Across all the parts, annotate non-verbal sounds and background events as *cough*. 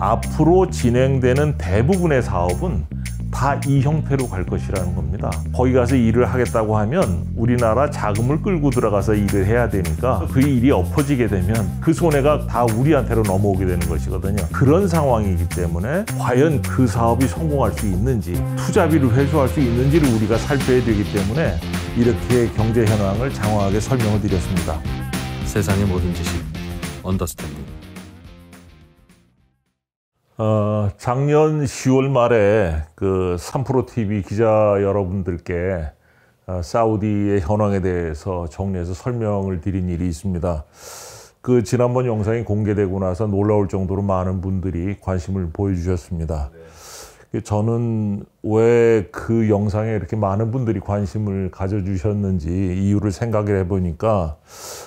앞으로 진행되는 대부분의 사업은 다 이 형태로 갈 것이라는 겁니다. 거기 가서 일을 하겠다고 하면 우리나라 자금을 끌고 들어가서 일을 해야 되니까 그 일이 엎어지게 되면 그 손해가 다 우리한테로 넘어오게 되는 것이거든요. 그런 상황이기 때문에 과연 그 사업이 성공할 수 있는지 투자비를 회수할 수 있는지를 우리가 살펴야 되기 때문에 이렇게 경제 현황을 장황하게 설명을 드렸습니다. 세상의 모든 지식 언더스탠딩 어, 작년 10월 말에 그 3프로TV 기자 여러분들께 어, 사우디의 현황에 대해서 정리해서 설명을 드린 일이 있습니다. 그 지난번 영상이 공개되고 나서 놀라울 정도로 많은 분들이 관심을 보여주셨습니다. 그 저는 왜 그 영상에 이렇게 많은 분들이 관심을 가져주셨는지 이유를 생각을 해보니까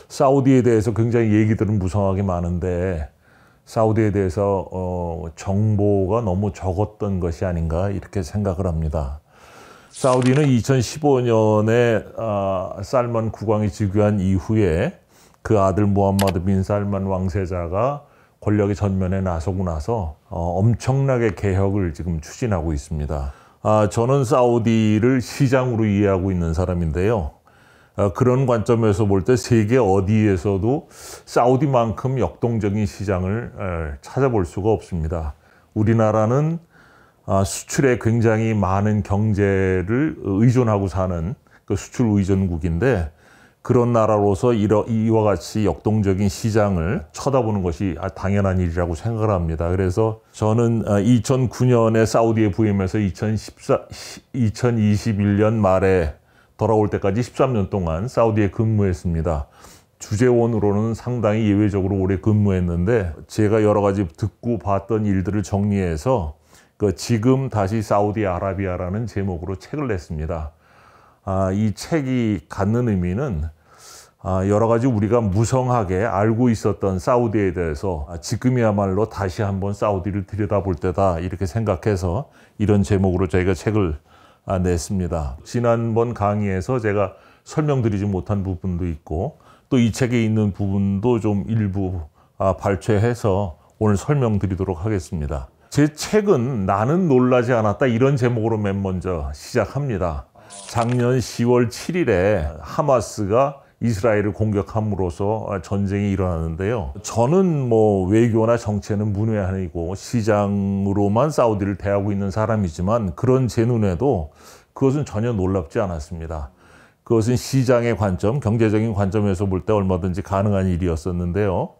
사우디에 대해서 굉장히 얘기들은 무성하게 많은데 사우디에 대해서 어, 정보가 너무 적었던 것이 아닌가 이렇게 생각을 합니다. 사우디는 2015년에 아, 살만 국왕이 즉위한 이후에 그 아들 무함마드 빈 살만 왕세자가 권력의 전면에 나서고 나서 어, 엄청나게 개혁을 지금 추진하고 있습니다. 아, 저는 사우디를 시장으로 이해하고 있는 사람인데요. 어, 그런 관점에서 볼 때 세계 어디에서도 사우디만큼 역동적인 시장을 찾아볼 수가 없습니다. 우리나라는 아, 수출에 굉장히 많은 경제를 의존하고 사는 그 수출 의존국인데 그런 나라로서 이와 같이 역동적인 시장을 쳐다보는 것이 당연한 일이라고 생각을 합니다. 그래서 저는 2009년에 어, 사우디에 부임해서 2014, 2021년 말에 돌아올 때까지 13년 동안 사우디에 근무했습니다. 주재원으로는 상당히 예외적으로 오래 근무했는데 제가 여러 가지 듣고 봤던 일들을 정리해서 그 지금 다시 사우디아라비아라는 제목으로 책을 냈습니다. 아, 이 책이 갖는 의미는 아, 여러 가지 우리가 무성하게 알고 있었던 사우디에 대해서 아, 지금이야말로 다시 한번 사우디를 들여다볼 때다 이렇게 생각해서 이런 제목으로 저희가 책을 아, 냈습니다. 지난번 강의에서 제가 설명드리지 못한 부분도 있고 또 이 책에 있는 부분도 좀 일부 아, 발췌해서 오늘 설명드리도록 하겠습니다. 제 책은 나는 놀라지 않았다 이런 제목으로 맨 먼저 시작합니다. 작년 10월 7일에 하마스가 이스라엘을 공격함으로써 전쟁이 일어나는데요. 저는 뭐 외교나 정치에는 문외한이고 시장으로만 사우디를 대하고 있는 사람이지만 그런 제 눈에도 그것은 전혀 놀랍지 않았습니다. 그것은 시장의 관점, 경제적인 관점에서 볼 때 얼마든지 가능한 일이었었는데요.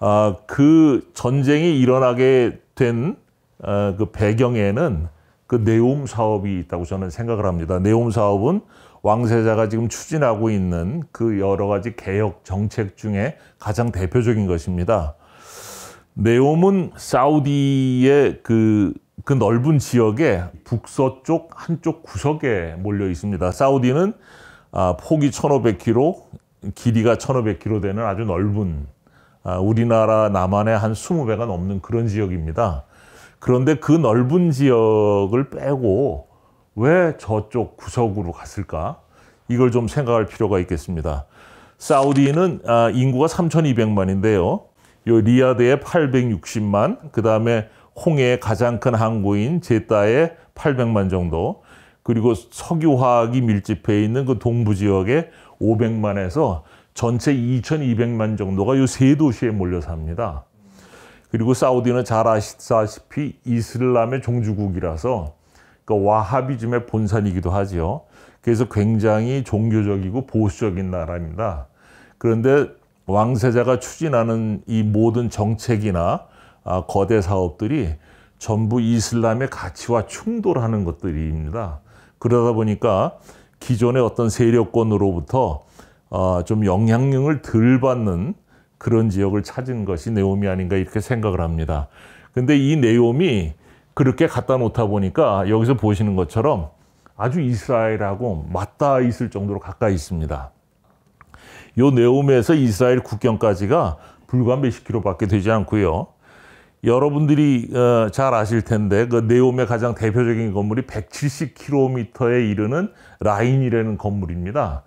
아, 그 전쟁이 일어나게 된그 아, 그 배경에는 그 네옴 사업이 있다고 저는 생각을 합니다. 네옴 사업은 왕세자가 지금 추진하고 있는 그 여러 가지 개혁 정책 중에 가장 대표적인 것입니다. 네옴은 사우디의 그, 그 넓은 지역의 북서쪽 한쪽 구석에 몰려 있습니다. 사우디는 아, 폭이 1,500km, 길이가 1,500km 되는 아주 넓은 아, 우리나라 남한의 한 20배가 넘는 그런 지역입니다. 그런데 그 넓은 지역을 빼고 왜 저쪽 구석으로 갔을까? 이걸 좀 생각할 필요가 있겠습니다. 사우디는 아, 인구가 3,200만인데요. 요리아드에 860만, 그 다음에 홍해의 가장 큰 항구인 제따에 800만 정도, 그리고 석유화학이 밀집해 있는 그 동부 지역에 500만에서 전체 2,200만 정도가 요 세 도시에 몰려 삽니다. 그리고 사우디는 잘 아시다시피 이슬람의 종주국이라서 그러니까 와하비즘의 본산이기도 하지요. 그래서 굉장히 종교적이고 보수적인 나라입니다. 그런데 왕세자가 추진하는 이 모든 정책이나 아, 거대 사업들이 전부 이슬람의 가치와 충돌하는 것들입니다. 그러다 보니까 기존의 어떤 세력권으로부터 아, 좀 영향력을 덜 받는 그런 지역을 찾은 것이 네옴이 아닌가 이렇게 생각을 합니다. 근데 이 네옴이 그렇게 갖다 놓다 보니까 여기서 보시는 것처럼 아주 이스라엘하고 맞닿아 있을 정도로 가까이 있습니다. 요 네오메에서 이스라엘 국경까지가 불과 몇십 킬로밖에 되지 않고요. 여러분들이 어, 잘 아실 텐데 그 네오메 가장 대표적인 건물이 170km에 이르는 라인이라는 건물입니다.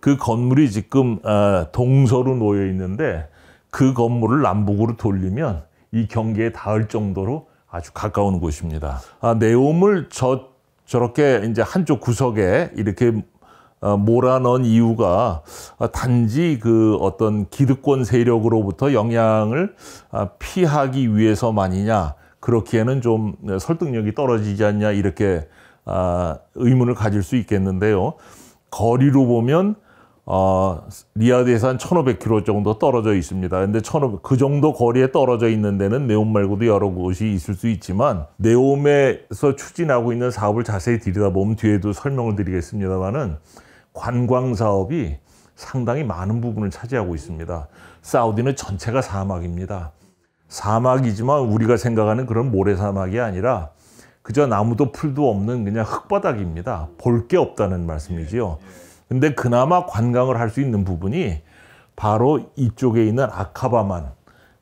그 건물이 지금 어, 동서로 놓여 있는데 그 건물을 남북으로 돌리면 이 경계에 닿을 정도로 아주 가까운 곳입니다. 아, 내용을 저, 저렇게 이제 한쪽 구석에 이렇게 어, 몰아넣은 이유가 어, 단지 그 어떤 기득권 세력으로부터 영향을 아, 피하기 위해서만이냐 그렇기에는 좀 설득력이 떨어지지 않냐 이렇게 아, 의문을 가질 수 있겠는데요. 거리로 보면 어, 리아드에서한 1,500km 정도 떨어져 있습니다. 근데 1,500, 그 정도 거리에 떨어져 있는 데는 네옴 말고도 여러 곳이 있을 수 있지만 네옴에서 추진하고 있는 사업을 자세히 들여다보면 뒤에도 설명을 드리겠습니다만은 관광 사업이 상당히 많은 부분을 차지하고 있습니다. 사우디는 전체가 사막입니다. 사막이지만 우리가 생각하는 그런 모래사막이 아니라 그저 나무도 풀도 없는 그냥 흙바닥입니다. 볼 게 없다는 말씀이지요. 예, 예. 근데 그나마 관광을 할 수 있는 부분이 바로 이쪽에 있는 아카바만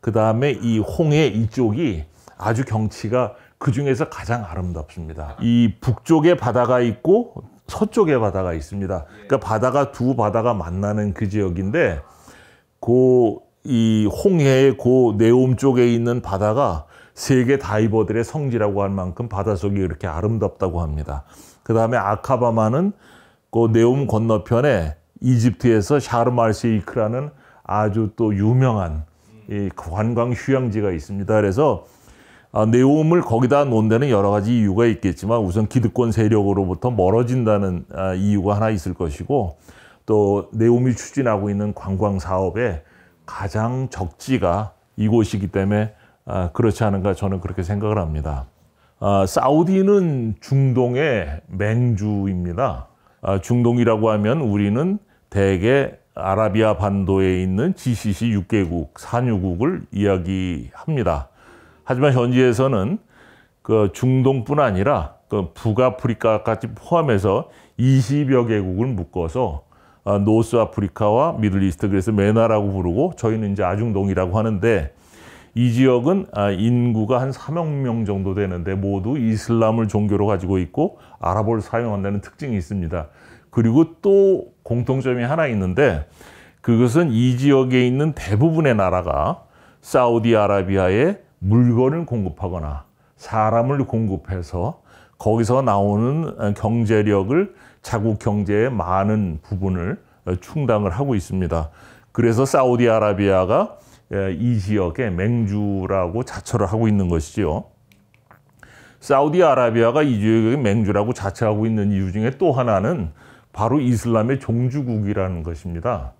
그 다음에 이 홍해 이쪽이 아주 경치가 그 중에서 가장 아름답습니다. 이 북쪽에 바다가 있고 서쪽에 바다가 있습니다. 그러니까 바다가 두 바다가 만나는 그 지역인데 고 이 홍해의 고 내옴 쪽에 있는 바다가 세계 다이버들의 성지라고 할 만큼 바닷 속이 이렇게 아름답다고 합니다. 그 다음에 아카바마는 그네옴 건너편에 이집트에서 샤르말세이크라는 아주 또 유명한 이 관광 휴양지가 있습니다. 그래서 아, 네옴을 거기다 놓은 데는 여러 가지 이유가 있겠지만 우선 기득권 세력으로부터 멀어진다는 아, 이유가 하나 있을 것이고 또 네옴이 추진하고 있는 관광 사업의 가장 적지가 이곳이기 때문에 아, 그렇지 않은가 저는 그렇게 생각을 합니다. 사우디는 중동의 맹주입니다. 아, 중동이라고 하면 우리는 대개 아라비아 반도에 있는 GCC 6개국, 산유국을 이야기합니다. 하지만 현지에서는 그 중동뿐 아니라 그 북아프리카까지 포함해서 20여 개국을 묶어서 아, 노스 아프리카와 미들리스트 그래서 메나라고 부르고 저희는 이제 아중동이라고 하는데 이 지역은 아, 인구가 한 3억 명 정도 되는데 모두 이슬람을 종교로 가지고 있고 아랍어를 사용한다는 특징이 있습니다. 그리고 또 공통점이 하나 있는데 그것은 이 지역에 있는 대부분의 나라가 사우디아라비아에 물건을 공급하거나 사람을 공급해서 거기서 나오는 경제력을 자국 경제의 많은 부분을 충당을 하고 있습니다. 그래서 사우디아라비아가 예, 이 지역의 맹주라고 자처를 하고 있는 것이지요. 사우디아라비아가 이 지역의 맹주라고 자처하고 있는 이유 중에 또 하나는 바로 이슬람의 종주국이라는 것입니다.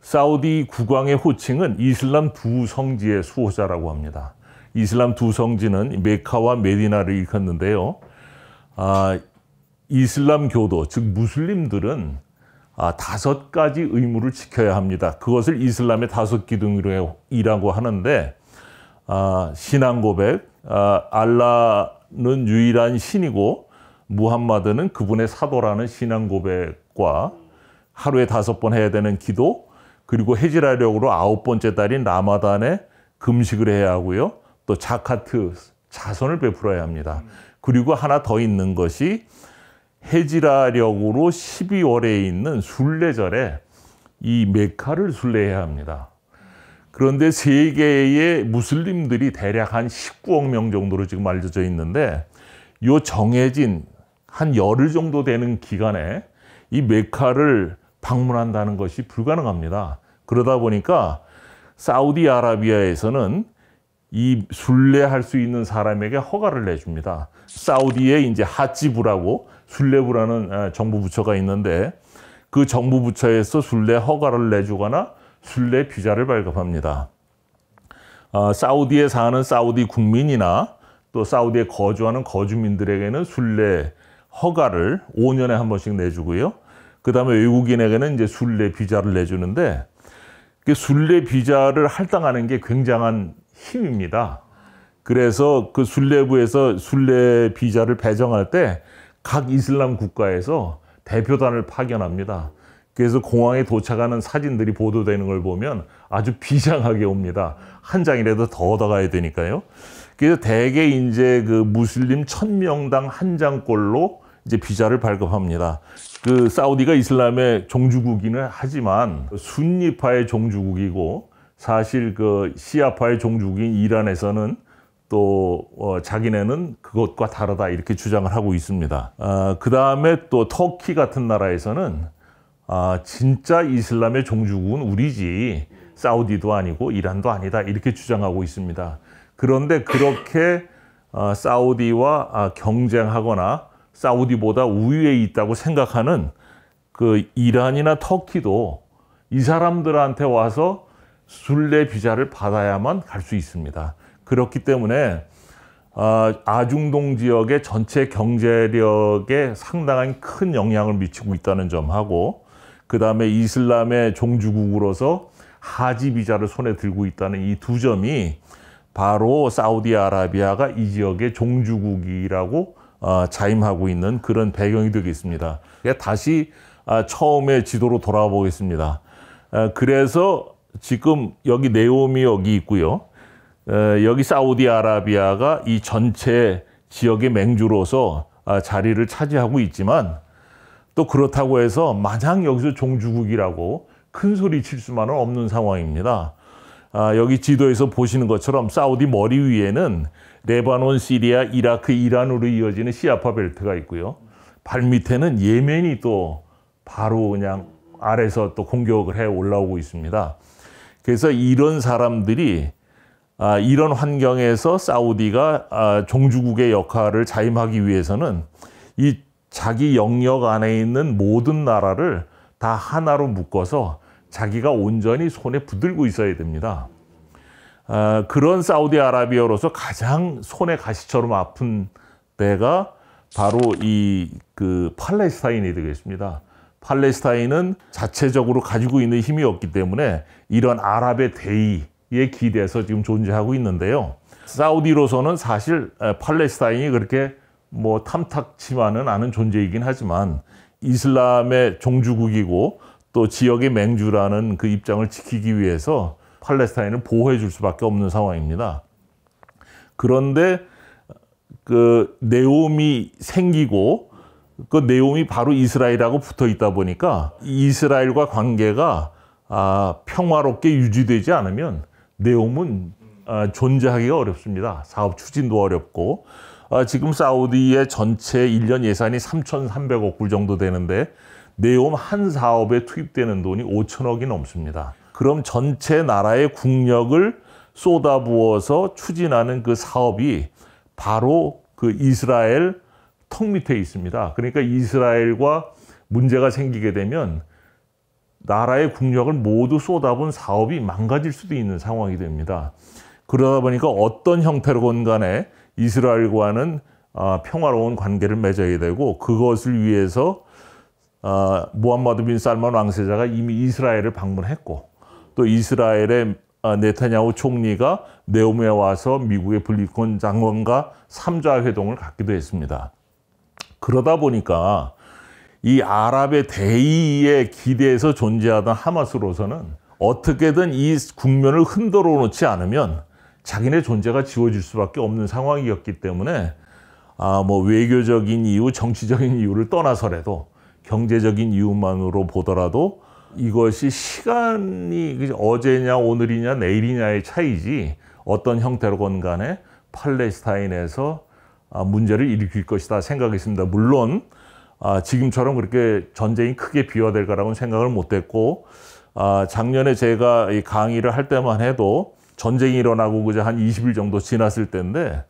사우디 국왕의 호칭은 이슬람 두 성지의 수호자라고 합니다. 이슬람 두 성지는 메카와 메디나를 일컫는데요. 아, 이슬람 교도, 즉 무슬림들은 아, 다섯 가지 의무를 지켜야 합니다. 그것을 이슬람의 다섯 기둥이라고 하는데 아, 신앙 고백, 아, 알라 하나는 유일한 신이고 무함마드는 그분의 사도라는 신앙 고백과 하루에 다섯 번 해야 되는 기도 그리고 해지라력으로 아홉 번째 달인 라마단에 금식을 해야 하고요. 또 자카트 자선을 베풀어야 합니다. 그리고 하나 더 있는 것이 해지라력으로 12월에 있는 순례절에 이 메카를 순례해야 합니다. 그런데 세계의 무슬림들이 대략 한 19억 명 정도로 지금 알려져 있는데 요 정해진 한 열흘 정도 되는 기간에 이 메카를 방문한다는 것이 불가능합니다. 그러다 보니까 사우디아라비아에서는 이 순례할 수 있는 사람에게 허가를 내줍니다. 사우디에 이제 하지부라고 순례부라는 아, 정부 부처가 있는데 그 정부 부처에서 순례 허가를 내주거나 순례 비자를 발급합니다. 어, 사우디에 사는 사우디 국민이나 또 사우디에 거주하는 거주민들에게는 순례 허가를 5년에 한 번씩 내주고요. 그 다음에 외국인에게는 이제 순례 비자를 내주는데 순례 비자를 할당하는 게 굉장한 힘입니다. 그래서 그 순례부에서 순례 비자를 배정할 때 각 이슬람 국가에서 대표단을 파견합니다. 그래서 공항에 도착하는 사진들이 보도되는 걸 보면 아주 비장하게 옵니다. 한 장이라도 더 얻어가야 되니까요. 그래서 대개 이제 그 무슬림 천명당 한 장꼴로 이제 비자를 발급합니다. 그 사우디가 이슬람의 종주국이는 하지만 순리파의 종주국이고 사실 그 시아파의 종주국인 이란에서는 또 어, 자기네는 그것과 다르다 이렇게 주장을 하고 있습니다. 아, 그 다음에 또 터키 같은 나라에서는 아, 진짜 이슬람의 종주국은 우리지 사우디도 아니고 이란도 아니다 이렇게 주장하고 있습니다. 그런데 그렇게 아, 사우디와 아, 경쟁하거나 사우디보다 우위에 있다고 생각하는 그 이란이나 터키도 이 사람들한테 와서 순례 비자를 받아야만 갈 수 있습니다. 그렇기 때문에 아, 아중동 지역의 전체 경제력에 상당한 큰 영향을 미치고 있다는 점하고 그 다음에 이슬람의 종주국으로서 하지 비자를 손에 들고 있다는 이 두 점이 바로 사우디아라비아가 이 지역의 종주국이라고 어, 자임하고 있는 그런 배경이 되겠습니다. 다시 아, 처음의 지도로 돌아보겠습니다. 아, 그래서 지금 여기 네오미 여기 있고요. 여기 사우디아라비아가 이 전체 지역의 맹주로서 아, 자리를 차지하고 있지만 또 그렇다고 해서 마냥 여기서 종주국이라고 큰 소리 칠 수만은 없는 상황입니다. 아, 여기 지도에서 보시는 것처럼 사우디 머리 위에는 레바논, 시리아, 이라크, 이란으로 이어지는 시아파 벨트가 있고요. 발 밑에는 예멘이 또 바로 그냥 아래서 또 공격을 해 올라오고 있습니다. 그래서 이런 사람들이 아, 이런 환경에서 사우디가 아, 종주국의 역할을 자임하기 위해서는 이 자기 영역 안에 있는 모든 나라를 다 하나로 묶어서 자기가 온전히 손에 붙들고 있어야 됩니다. 어, 그런 사우디아라비아로서 가장 손에 가시처럼 아픈 때가 바로 이 그 팔레스타인이 되겠습니다. 팔레스타인은 자체적으로 가지고 있는 힘이 없기 때문에 이런 아랍의 대의에 기대서 지금 존재하고 있는데요. 사우디로서는 사실 팔레스타인이 그렇게 뭐 탐탁치만은 않은 존재이긴 하지만 이슬람의 종주국이고 또 지역의 맹주라는 그 입장을 지키기 위해서 팔레스타인을 보호해 줄 수밖에 없는 상황입니다. 그런데 그내옴이 생기고 그내옴이 바로 이스라엘하고 붙어 있다 보니까 이스라엘과 관계가 아, 평화롭게 유지되지 않으면 내옴은 아, 존재하기가 어렵습니다. 사업 추진도 어렵고 아, 지금 사우디의 전체 1년 예산이 3,300억 불 정도 되는데 네옴 한 사업에 투입되는 돈이 5천억이 넘습니다. 그럼 전체 나라의 국력을 쏟아부어서 추진하는 그 사업이 바로 그 이스라엘 턱 밑에 있습니다. 그러니까 이스라엘과 문제가 생기게 되면 나라의 국력을 모두 쏟아본 사업이 망가질 수도 있는 상황이 됩니다. 그러다 보니까 어떤 형태로건 간에 이스라엘과는 아, 평화로운 관계를 맺어야 되고 그것을 위해서 아, 무함마드 빈 살만 왕세자가 이미 이스라엘을 방문했고 또 이스라엘의 아, 네타냐후 총리가 네오미에 와서 미국의 블리콘 장관과 3자 회동을 갖기도 했습니다. 그러다 보니까 이 아랍의 대의에 기대해서 존재하던 하마스로서는 어떻게든 이 국면을 흔들어 놓지 않으면 자기네 존재가 지워질 수밖에 없는 상황이었기 때문에 아, 뭐 외교적인 이유, 정치적인 이유를 떠나서라도 경제적인 이유만으로 보더라도 이것이 시간이 어제냐 오늘이냐 내일이냐의 차이지 어떤 형태로건 간에 팔레스타인에서 아 문제를 일으킬 것이다 생각했습니다. 물론 아 지금처럼 그렇게 전쟁이 크게 비화될 거라고는 생각을 못했고 아 작년에 제가 이 강의를 할 때만 해도 전쟁이 일어나고 그저 한 20일 정도 지났을 때인데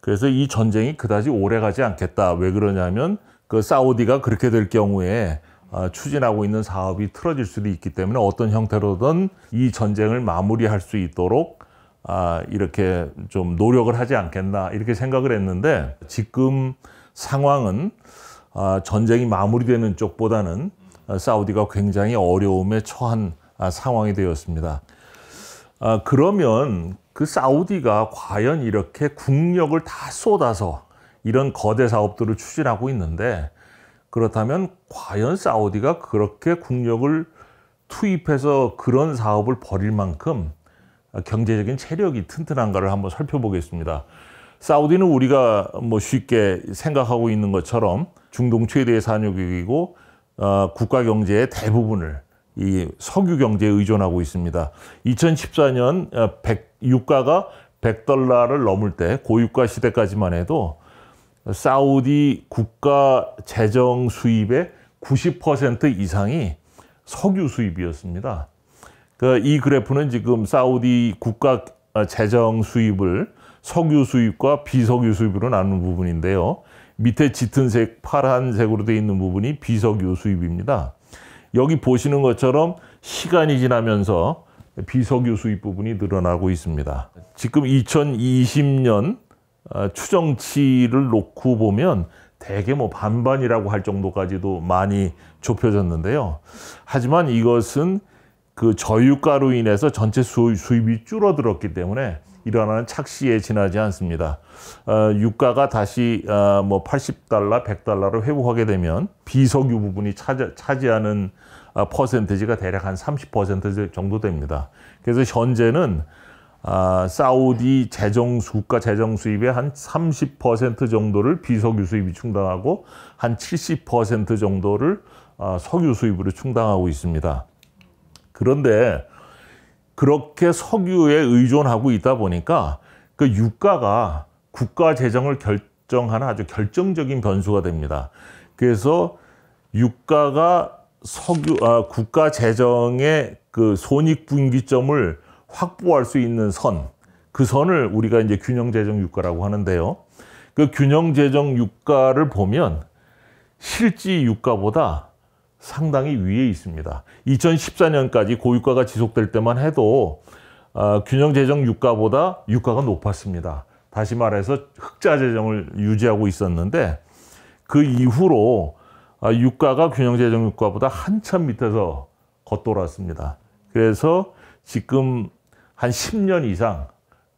그래서 이 전쟁이 그다지 오래 가지 않겠다. 왜 그러냐면 그 사우디가 그렇게 될 경우에 어, 추진하고 있는 사업이 틀어질 수도 있기 때문에 어떤 형태로든 이 전쟁을 마무리할 수 있도록 아, 이렇게 좀 노력을 하지 않겠나 이렇게 생각을 했는데 지금 상황은 아, 전쟁이 마무리되는 쪽보다는 어, 사우디가 굉장히 어려움에 처한 아, 상황이 되었습니다. 아, 그러면 그 사우디가 과연 이렇게 국력을 다 쏟아서 이런 거대 사업들을 추진하고 있는데 그렇다면 과연 사우디가 그렇게 국력을 투입해서 그런 사업을 벌일 만큼 경제적인 체력이 튼튼한가를 한번 살펴보겠습니다. 사우디는 우리가 뭐 쉽게 생각하고 있는 것처럼 중동 최대의 산유국이고 어, 국가 경제의 대부분을 이 석유 경제에 의존하고 있습니다. 2014년 어, 유가가 100달러를 넘을 때 고유가 시대까지만 해도 사우디 국가 재정 수입의 90% 이상이 석유 수입이었습니다. 그, 이 그래프는 지금 사우디 국가 어, 재정 수입을 석유 수입과 비석유 수입으로 나누 부분인데요. 밑에 짙은색 파란색으로 되어 있는 부분이 비석유 수입입니다. 여기 보시는 것처럼 시간이 지나면서 비석유 수입 부분이 늘어나고 있습니다. 지금 2020년 아, 추정치를 놓고 보면 대개 뭐 반반이라고 할 정도까지도 많이 좁혀졌는데요. 하지만 이것은 그 저유가로 인해서 전체 수입이 줄어들었기 때문에 일어나는 착시에 지나지 않습니다. 어, 유가가 다시 어, 뭐 80달러, 100달러로 회복하게 되면 비석유 부분이 차지, 차지하는 어, 퍼센트지가 대략 한30% 정도 됩니다. 그래서 현재는 아, 사우디 재정 수가 재정 수입의 한30% 정도를 비석유 수입이 충당하고 한 70% 정도를 아, 석유 수입으로 충당하고 있습니다. 그런데 그렇게 석유에 의존하고 있다 보니까 그 유가가 국가 재정을 결정하는 아주 결정적인 변수가 됩니다. 그래서 유가가 석유 아, 국가 재정의 그 손익 분기점을 확보할 수 있는 선, 그 선을 우리가 이제 균형 재정 유가라고 하는데요. 그 균형 재정 유가를 보면 실지 유가보다 상당히 위에 있습니다. 2014년까지 고유가가 지속될 때만 해도 어, 균형 재정 유가보다 유가가 높았습니다. 다시 말해서 흑자 재정을 유지하고 있었는데 그 이후로 아, 유가가 균형 재정 유가보다 한참 밑에서 겉돌았습니다. 그래서 지금 한 10년 이상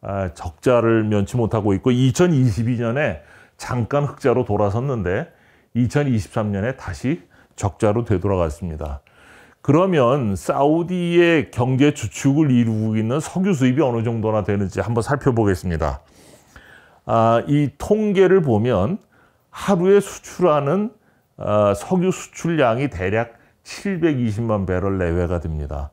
아, 적자를 면치 못하고 있고 2022년에 잠깐 흑자로 돌아섰는데 2023년에 다시 적자로 되돌아갔습니다. 그러면 사우디의 경제 주축을 이루고 있는 석유 수입이 어느 정도나 되는지 한번 살펴보겠습니다. 아, 이 통계를 보면 하루에 수출하는 아, 석유 수출량이 대략 720만 배럴 내외가 됩니다.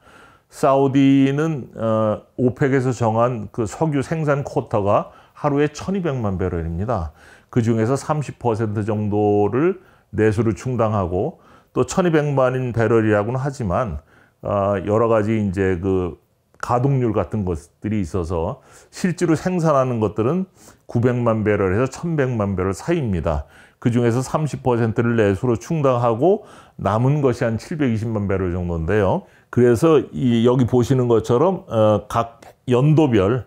사우디는 어, 오펙에서 정한 그 석유 생산 쿼터가 하루에 1,200만 배럴입니다. 그 중에서 30% 정도를 내수로 충당하고 또 1200만인 배럴이라고는 하지만 어, 여러 가지 이제 그 가동률 같은 것들이 있어서 실제로 생산하는 것들은 900만 배럴에서 1100만 배럴 사이입니다. 그 중에서 30%를 내수로 충당하고 남은 것이 한 720만 배럴 정도인데요. 그래서 이 여기 보시는 것처럼 어, 각 연도별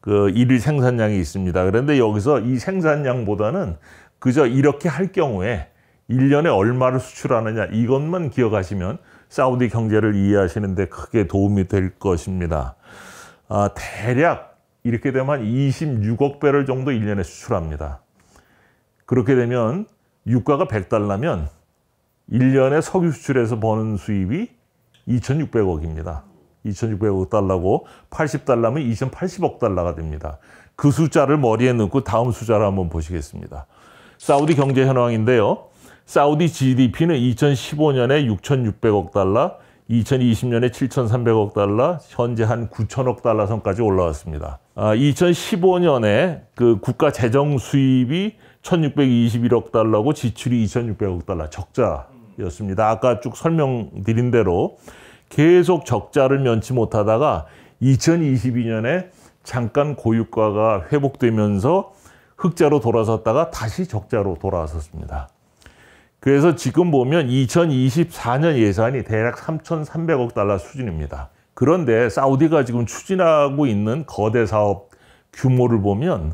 그 일일 생산량이 있습니다. 그런데 여기서 이 생산량보다는 그저 이렇게 할 경우에 1년에 얼마를 수출하느냐 이것만 기억하시면 사우디 경제를 이해하시는 데 크게 도움이 될 것입니다. 아, 대략 이렇게 되면 한 26억 배럴 정도 1년에 수출합니다. 그렇게 되면 유가가 100달러면 1년에 석유 수출에서 버는 수입이 2,600억입니다. 2,600억 달러고 80달러면 2,080억 달러가 됩니다. 그 숫자를 머리에 넣고 다음 숫자를 한번 보시겠습니다. 사우디 경제 현황인데요. 사우디 GDP는 2015년에 6,600억 달러, 2020년에 7,300억 달러, 현재 한 9,000억 달러 선까지 올라왔습니다. 아, 2015년에 그 국가 재정 수입이 1,621억 달러고 지출이 2,600억 달러 적자였습니다. 아까 쭉 설명드린 대로 계속 적자를 면치 못하다가 2022년에 잠깐 고유가가 회복되면서 흑자로 돌아섰다가 다시 적자로 돌아섰습니다. 그래서 지금 보면 2024년 예산이 대략 3,300억 달러 수준입니다. 그런데 사우디가 지금 추진하고 있는 거대 사업 규모를 보면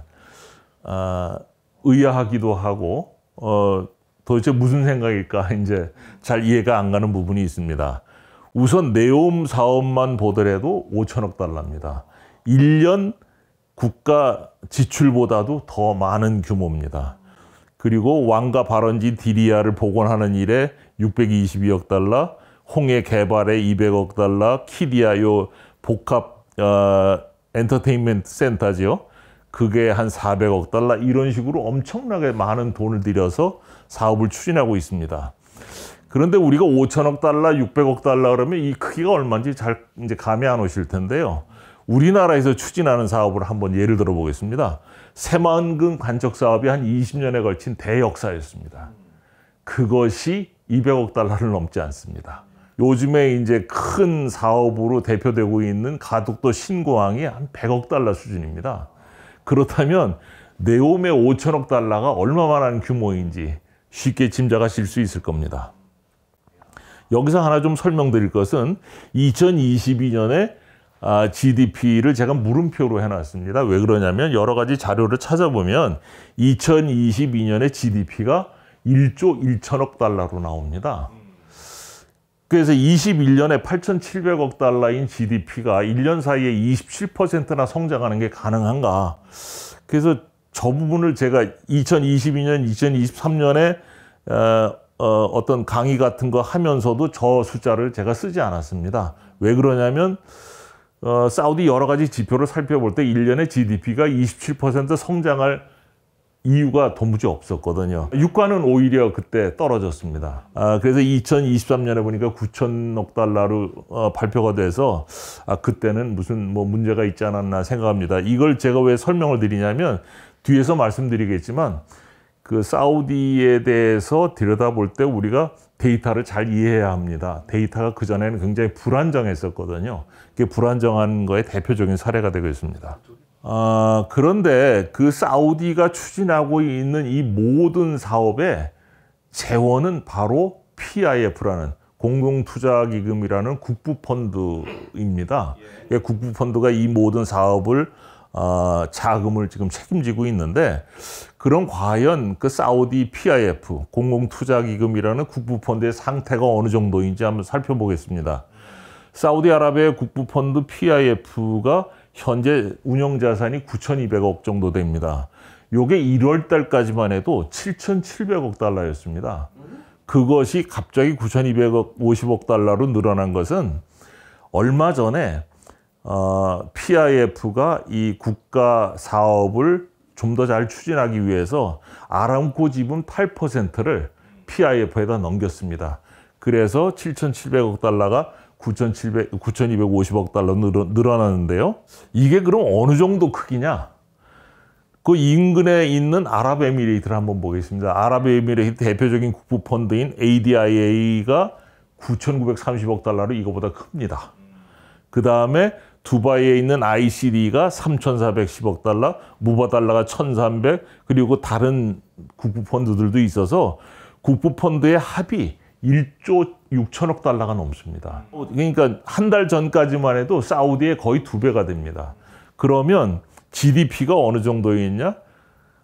아, 의아하기도 하고 어, 도대체 무슨 생각일까 *laughs* 이제 잘 이해가 안 가는 부분이 있습니다. 우선 네옴 사업만 보더라도 5천억 달러입니다. 1년 국가 지출보다도 더 많은 규모입니다. 그리고 왕가 발원지 디리아를 복원하는 일에 622억 달러, 홍해 개발에 200억 달러, 키디아요 복합 어, 엔터테인먼트 센터지요. 그게 한 400억 달러 이런 식으로 엄청나게 많은 돈을 들여서 사업을 추진하고 있습니다. 그런데 우리가 5천억 달러, 600억 달러 그러면 이 크기가 얼마인지 잘 이제 감이 안 오실 텐데요. 우리나라에서 추진하는 사업을 한번 예를 들어 보겠습니다. 새만금 간척 사업이 한 20년에 걸친 대역사였습니다. 그것이 200억 달러를 넘지 않습니다. 요즘에 이제 큰 사업으로 대표되고 있는 가덕도 신고항이 한 100억 달러 수준입니다. 그렇다면 네옴의 5천억 달러가 얼마만한 규모인지 쉽게 짐작하실 수 있을 겁니다. 여기서 하나 좀 설명드릴 것은 2022년에 아, GDP를 제가 물음표로 해놨습니다. 왜 그러냐면 여러 가지 자료를 찾아보면 2022년에 GDP가 1조 1천억 달러로 나옵니다. 그래서 21년에 8,700억 달러인 GDP가 1년 사이에 27%나 성장하는 게 가능한가. 그래서 저 부분을 제가 2022년, 2023년에 어, 어, 어떤 강의 같은 거 하면서도 저 숫자를 제가 쓰지 않았습니다. 왜 그러냐면 어, 사우디 여러 가지 지표를 살펴볼 때 1년에 GDP가 27% 성장할 이유가 도무지 없었거든요. 유가는 오히려 그때 떨어졌습니다. 아, 그래서 2023년에 보니까 9천억 달러로 어, 발표가 돼서 아, 그때는 무슨 뭐 문제가 있지 않았나 생각합니다. 이걸 제가 왜 설명을 드리냐면 뒤에서 말씀드리겠지만 그 사우디에 대해서 들여다볼 때 우리가 데이터를 잘 이해해야 합니다. 데이터가 그전에는 굉장히 불안정했었거든요. 그게 불안정한 거의 대표적인 사례가 되고 있습니다. 아, 그런데 그 사우디가 추진하고 있는 이 모든 사업의 재원은 바로 PIF라는 공공투자기금이라는 국부펀드입니다. 예. 예, 국부펀드가 이 모든 사업을 어, 자금을 지금 책임지고 있는데 그런 과연 그 사우디 PIF 공공투자기금이라는 국부펀드의 상태가 어느 정도인지 한번 살펴보겠습니다. 사우디아라비아 국부펀드 PIF가 현재 운영자산이 9,200억 정도 됩니다. 요게 1월 달까지만 해도 7,700억 달러였습니다. 그것이 갑자기 9,250억 달러로 늘어난 것은 얼마 전에 어, PIF가 이 국가 사업을 좀 더 잘 추진하기 위해서 아람코 지분 8%를 PIF에다 넘겼습니다. 그래서 7,700억 달러가 9,700, 9,250억 달러 늘어, 나는데요 이게 그럼 어느 정도 크기냐? 그 인근에 있는 아랍에미레이트를 한번 보겠습니다. 아랍에미레이트 대표적인 국부 펀드인 ADIA가 9,930억 달러로 이거보다 큽니다. 그 다음에 두바이에 있는 ICD가 3,410억 달러, 무바달러가 1,300 그리고 다른 국부 펀드들도 있어서 국부 펀드의 합이 1조 6천억 달러가 넘습니다. 그러니까 한 달 전까지만 해도 사우디의 거의 두 배가 됩니다. 그러면 GDP가 어느 정도였냐?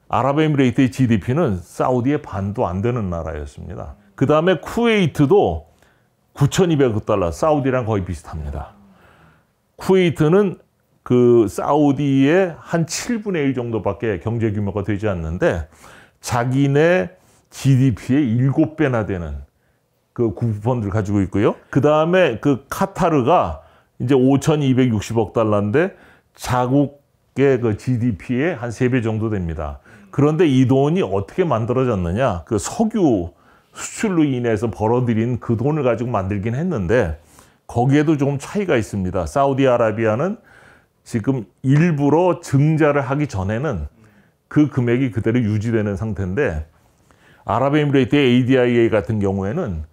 아랍에미레이트의 GDP는 사우디의 반도 안 되는 나라였습니다. 그 다음에 쿠웨이트도 9,200억 달러, 사우디랑 거의 비슷합니다. 쿠웨이트는 그 사우디의 한 7분의 1 정도밖에 경제 규모가 되지 않는데 자기네 GDP의 7배나 되는 그국부펀드를 가지고 있고요. 그 다음에 그 카타르가 이제 5,260억 달러인데 자국의 그 GDP의 한 3배 정도 됩니다. 그런데 이 돈이 어떻게 만들어졌느냐? 그 석유 수출로 인해서 벌어들인 그 돈을 가지고 만들긴 했는데 거기에도 조금 차이가 있습니다. 사우디아라비아는 지금 일부러 증자를 하기 전에는 그 금액이 그대로 유지되는 상태인데 아랍에미레이트의 ADIA 같은 경우에는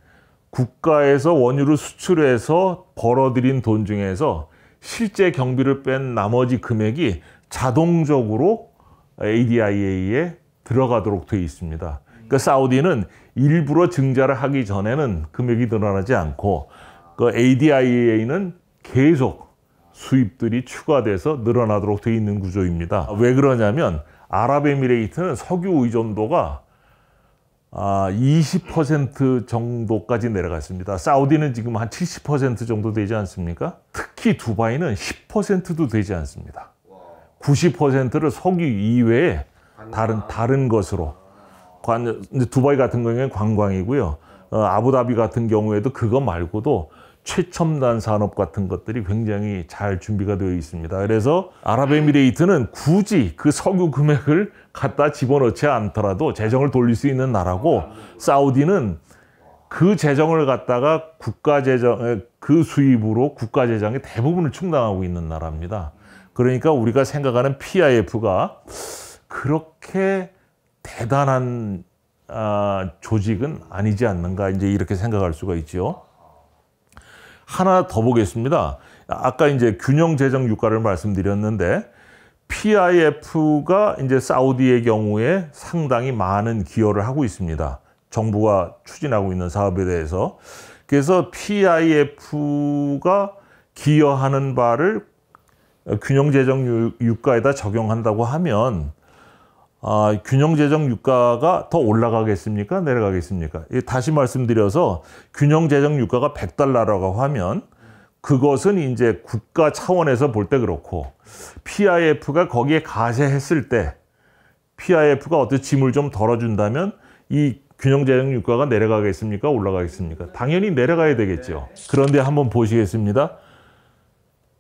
국가에서 원유를 수출해서 벌어들인 돈 중에서 실제 경비를 뺀 나머지 금액이 자동적으로 ADIA에 들어가도록 되어 있습니다. 그러니까 사우디는 일부러 증자를 하기 전에는 금액이 늘어나지 않고 그 ADIA는 계속 수입들이 추가돼서 늘어나도록 되어 있는 구조입니다. 왜 그러냐면 아랍에미레이트는 석유 의존도가 20% 아, 정도까지 내려갔습니다. 사우디는 지금 한 70% 정도 되지 않습니까? 특히 두바이는 10%도 되지 않습니다. 90%를 석유 이외에 다른 다른 것으로 관, 두바이 같은 경우에는 관광이고요. 어, 아부다비 같은 경우에도 그거 말고도 최첨단 산업 같은 것들이 굉장히 잘 준비가 되어 있습니다. 그래서 아랍에미레이트는 굳이 그 석유 금액을 갖다 집어넣지 않더라도 재정을 돌릴 수 있는 나라고 사우디는 그 재정을 갖다가 국가 재정의 그 수입으로 국가 재정의 대부분을 충당하고 있는 나라입니다. 그러니까 우리가 생각하는 PIF가 그렇게 대단한 아, 조직은 아니지 않는가 이제 이렇게 생각할 수가 있지 하나 더 보겠습니다. 아까 이제 균형 재정 유가를 말씀드렸는데 PIF가 이제 사우디의 경우에 상당히 많은 기여를 하고 있습니다. 정부가 추진하고 있는 사업에 대해서. 그래서 PIF가 기여하는 바를 균형 재정 유가에다 적용한다고 하면 아, 균형 재정 유가가 더 올라가겠습니까? 내려가겠습니까? 다시 말씀드려서 균형 재정 유가가 100달러라고 하면 그것은 이제 국가 차원에서 볼 때 그렇고 PIF가 거기에 가세했을 때 PIF가 어떤 짐을 좀 덜어준다면 이 균형 재정 유가가 내려가겠습니까? 올라가겠습니까? 당연히 내려가야 되겠죠. 네. 그런데 한번 보시겠습니다.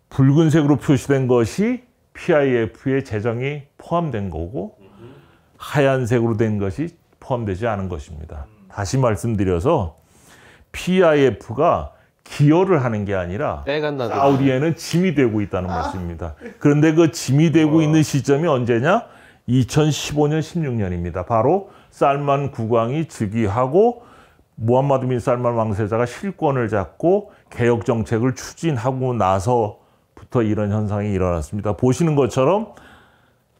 붉은색으로 표시된 것이 PIF의 재정이 포함된 거고 하얀색으로 된 것이 포함되지 않은 것입니다. 다시 말씀드려서 PIF가 기여를 하는 게 아니라 사우디에는 짐이 되고 있다는 아. 말씀입니다. 그런데 그 짐이 되고 어. 있는 시점이 언제냐? 2015년 16년입니다. 바로 살만 국왕이 즉위하고 무함마드 빈 살만 왕세자가 실권을 잡고 개혁 정책을 추진하고 나서부터 이런 현상이 일어났습니다. 보시는 것처럼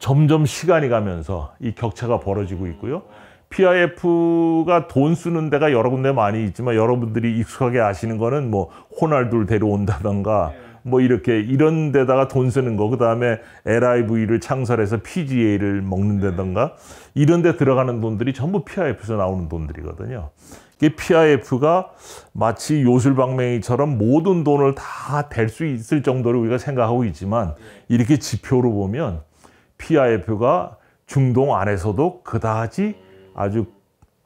점점 시간이 가면서 이 격차가 벌어지고 있고요. PIF가 돈 쓰는 데가 여러 군데 많이 있지만 여러분들이 익숙하게 아시는 거는 뭐 호날두를 데려온다던가 뭐 이렇게 이런 데다가 돈 쓰는 거 그다음에 LIV를 창설해서 PGA를 먹는 데던가 이런 데 들어가는 돈들이 전부 PIF에서 나오는 돈들이거든요. 이게 PIF가 마치 요술방맹이처럼 모든 돈을 다 댈 수 있을 정도로 우리가 생각하고 있지만 이렇게 지표로 보면 PIF가 중동 안에서도 그다지 아주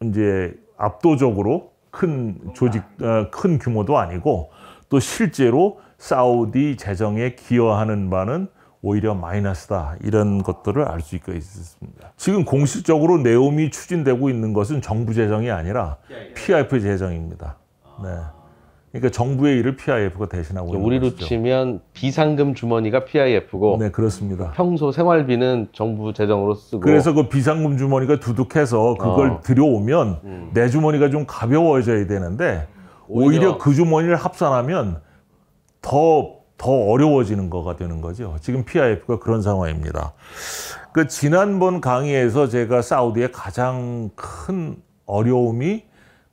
이제 압도적으로 큰 조직, 어, 큰 규모도 아니고 또 실제로 사우디 재정에 기여하는 바는 오히려 마이너스다 이런 것들을 알 수 있게 있습니다. 지금 공식적으로 내옴이 추진되고 있는 것은 정부 재정이 아니라 예, 예. PIF 재정입니다. 아. 네. 그러니까 정부의 일을 PIF가 대신하고 있는 우리로 것이죠. 치면 비상금 주머니가 PIF고 네 그렇습니다. 평소 생활비는 정부 재정으로 쓰고 그래서 그 비상금 주머니가 두둑해서 그걸 어. 들여오면 음. 내 주머니가 좀 가벼워져야 되는데 오히려, 오히려 그 주머니를 합산하면 더 더 어려워지는 거가 되는 거죠. 지금 PIF가 그런 상황입니다. 그 지난번 강의에서 제가 사우디의 가장 큰 어려움이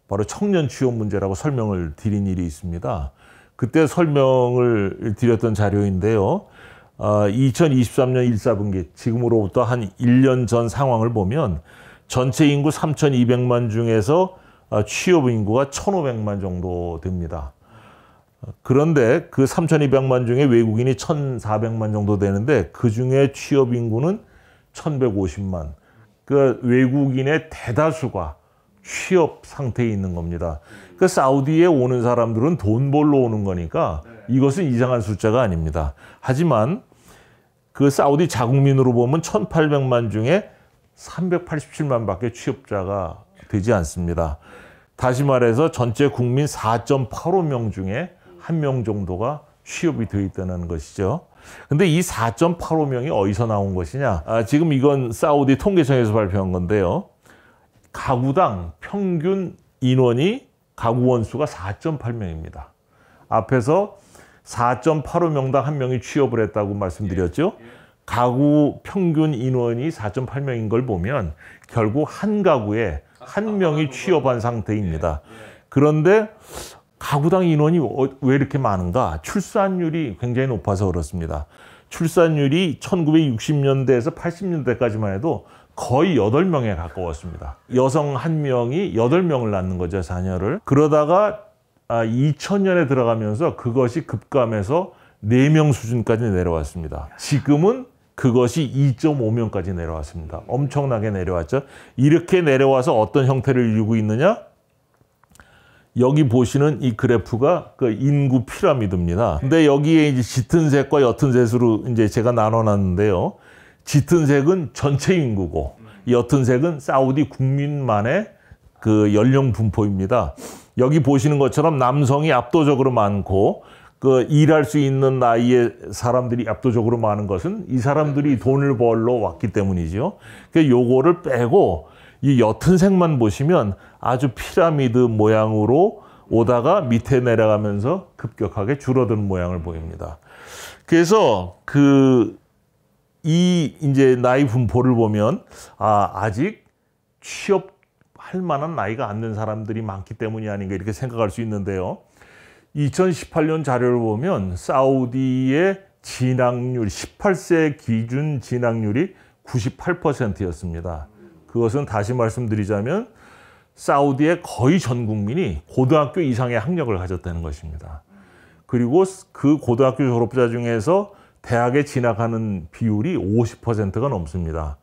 바로 청년 취업 문제라고 설명을 드린 일이 있습니다. 그때 설명을 드렸던 자료인데요. 2023년 아, 1사분기, 지금으로부터 한 1년 전 상황을 보면 전체 인구 3,200만 중에서 아, 취업 인구가 1,500만 정도 됩니다. 그런데 그 3,200만 중에 외국인이 1,400만 정도 되는데 그 중에 취업 인구는 1,150만. 그 그러니까 외국인의 대다수가 취업 상태에 있는 겁니다. 그 사우디에 오는 사람들은 돈 벌러 오는 거니까 네. 이것은 이상한 숫자가 아닙니다. 하지만 그 사우디 자국민으로 보면 1,800만 중에 387만 밖에 취업자가 되지 않습니다. 다시 말해서 전체 국민 4.85명 중에 한 명 정도가 취업이 되어 있다는 것이죠. 근데 이 4.85명이 어디서 나온 것이냐? 아, 지금 이건 사우디 통계청에서 발표한 건데요. 가구당 평균 인원이 가구 원수가 4.8명입니다. 앞에서 4.85명당 한 명이 취업을 했다고 말씀드렸죠. 예, 예. 가구 평균 인원이 4.8명인 걸 보면 결국 한 가구에 한 아, 명이 취업한 상태입니다. 예, 그런데 가구당 인원이 어, 왜 이렇게 많은가? 출산율이 굉장히 높아서 그렇습니다. 출산율이 1960년대에서 80년대까지만 해도 거의 8 명에 가까웠습니다. 여성 한명이 8 명을 낳는 거죠, 자녀를. 그러다가 2000년에 아, 들어가면서 그것이 급감해서 4명 수준까지 내려왔습니다. 지금은 그것이 2.5명까지 내려왔습니다. 엄청나게 내려왔죠. 이렇게 내려와서 어떤 형태를 이루고 있느냐? 여기 보시는 이 그래프가 그 인구 피라미드입니다. 근데 여기에 이제 짙은 색과 옅은 색으로 이제 제가 나눠놨는데요. 짙은 색은 전체 인구고 옅은 색은 사우디 국민만의 그 연령 분포입니다. 여기 보시는 것처럼 남성이 압도적으로 많고 그 일할 수 있는 나이에 사람들이 압도적으로 많은 것은 이 사람들이 네. 돈을 벌러 왔기 때문이지 그 요거를 빼고 이 옅은 색만 보시면 아주 피라미드 모양으로 오다가 밑에 내려가면서 급격하게 줄어드는 모양을 보입니다. 그래서 그이 이제 나이 분포를 보면 아, 아직 취업할 만한 나이가 안된 사람들이 많기 때문이 아닌가 이렇게 생각할 수 있는데요. 2018년 자료를 보면 사우디의 진학률 18세 기준 진학률이 98%였습니다. 그것은 다시 말씀드리자면 사우디의 거의 전 국민이 고등학교 이상의 학력을 가졌다는 것입니다. 그리고 그 고등학교 졸업자 중에서 대학에 진학하는 비율이 50%가 넘습니다.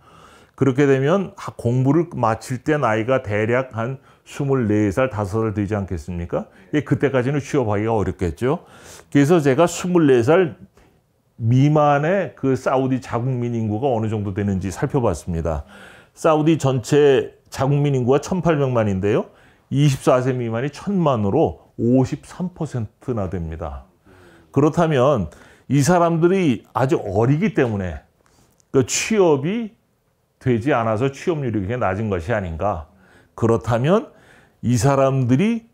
그렇게 되면 공부를 마칠 때 나이가 대략 한 24살, 5살 되지 않겠습니까? 예, 그때까지는 취업하기가 어렵겠죠. 그래서 제가 24살 미만의 그 사우디 자국민 인구가 어느 정도 되는지 살펴봤습니다. 사우디 전체 자국민 인구가 1,800만인데요. 24세 미만이 1,000만으로 53%나 됩니다. 그렇다면 이 사람들이 아주 어리기 때문에 그 취업이 되지 않아서 취업률이 그게 낮은 것이 아닌가. 그렇다면 이 사람들이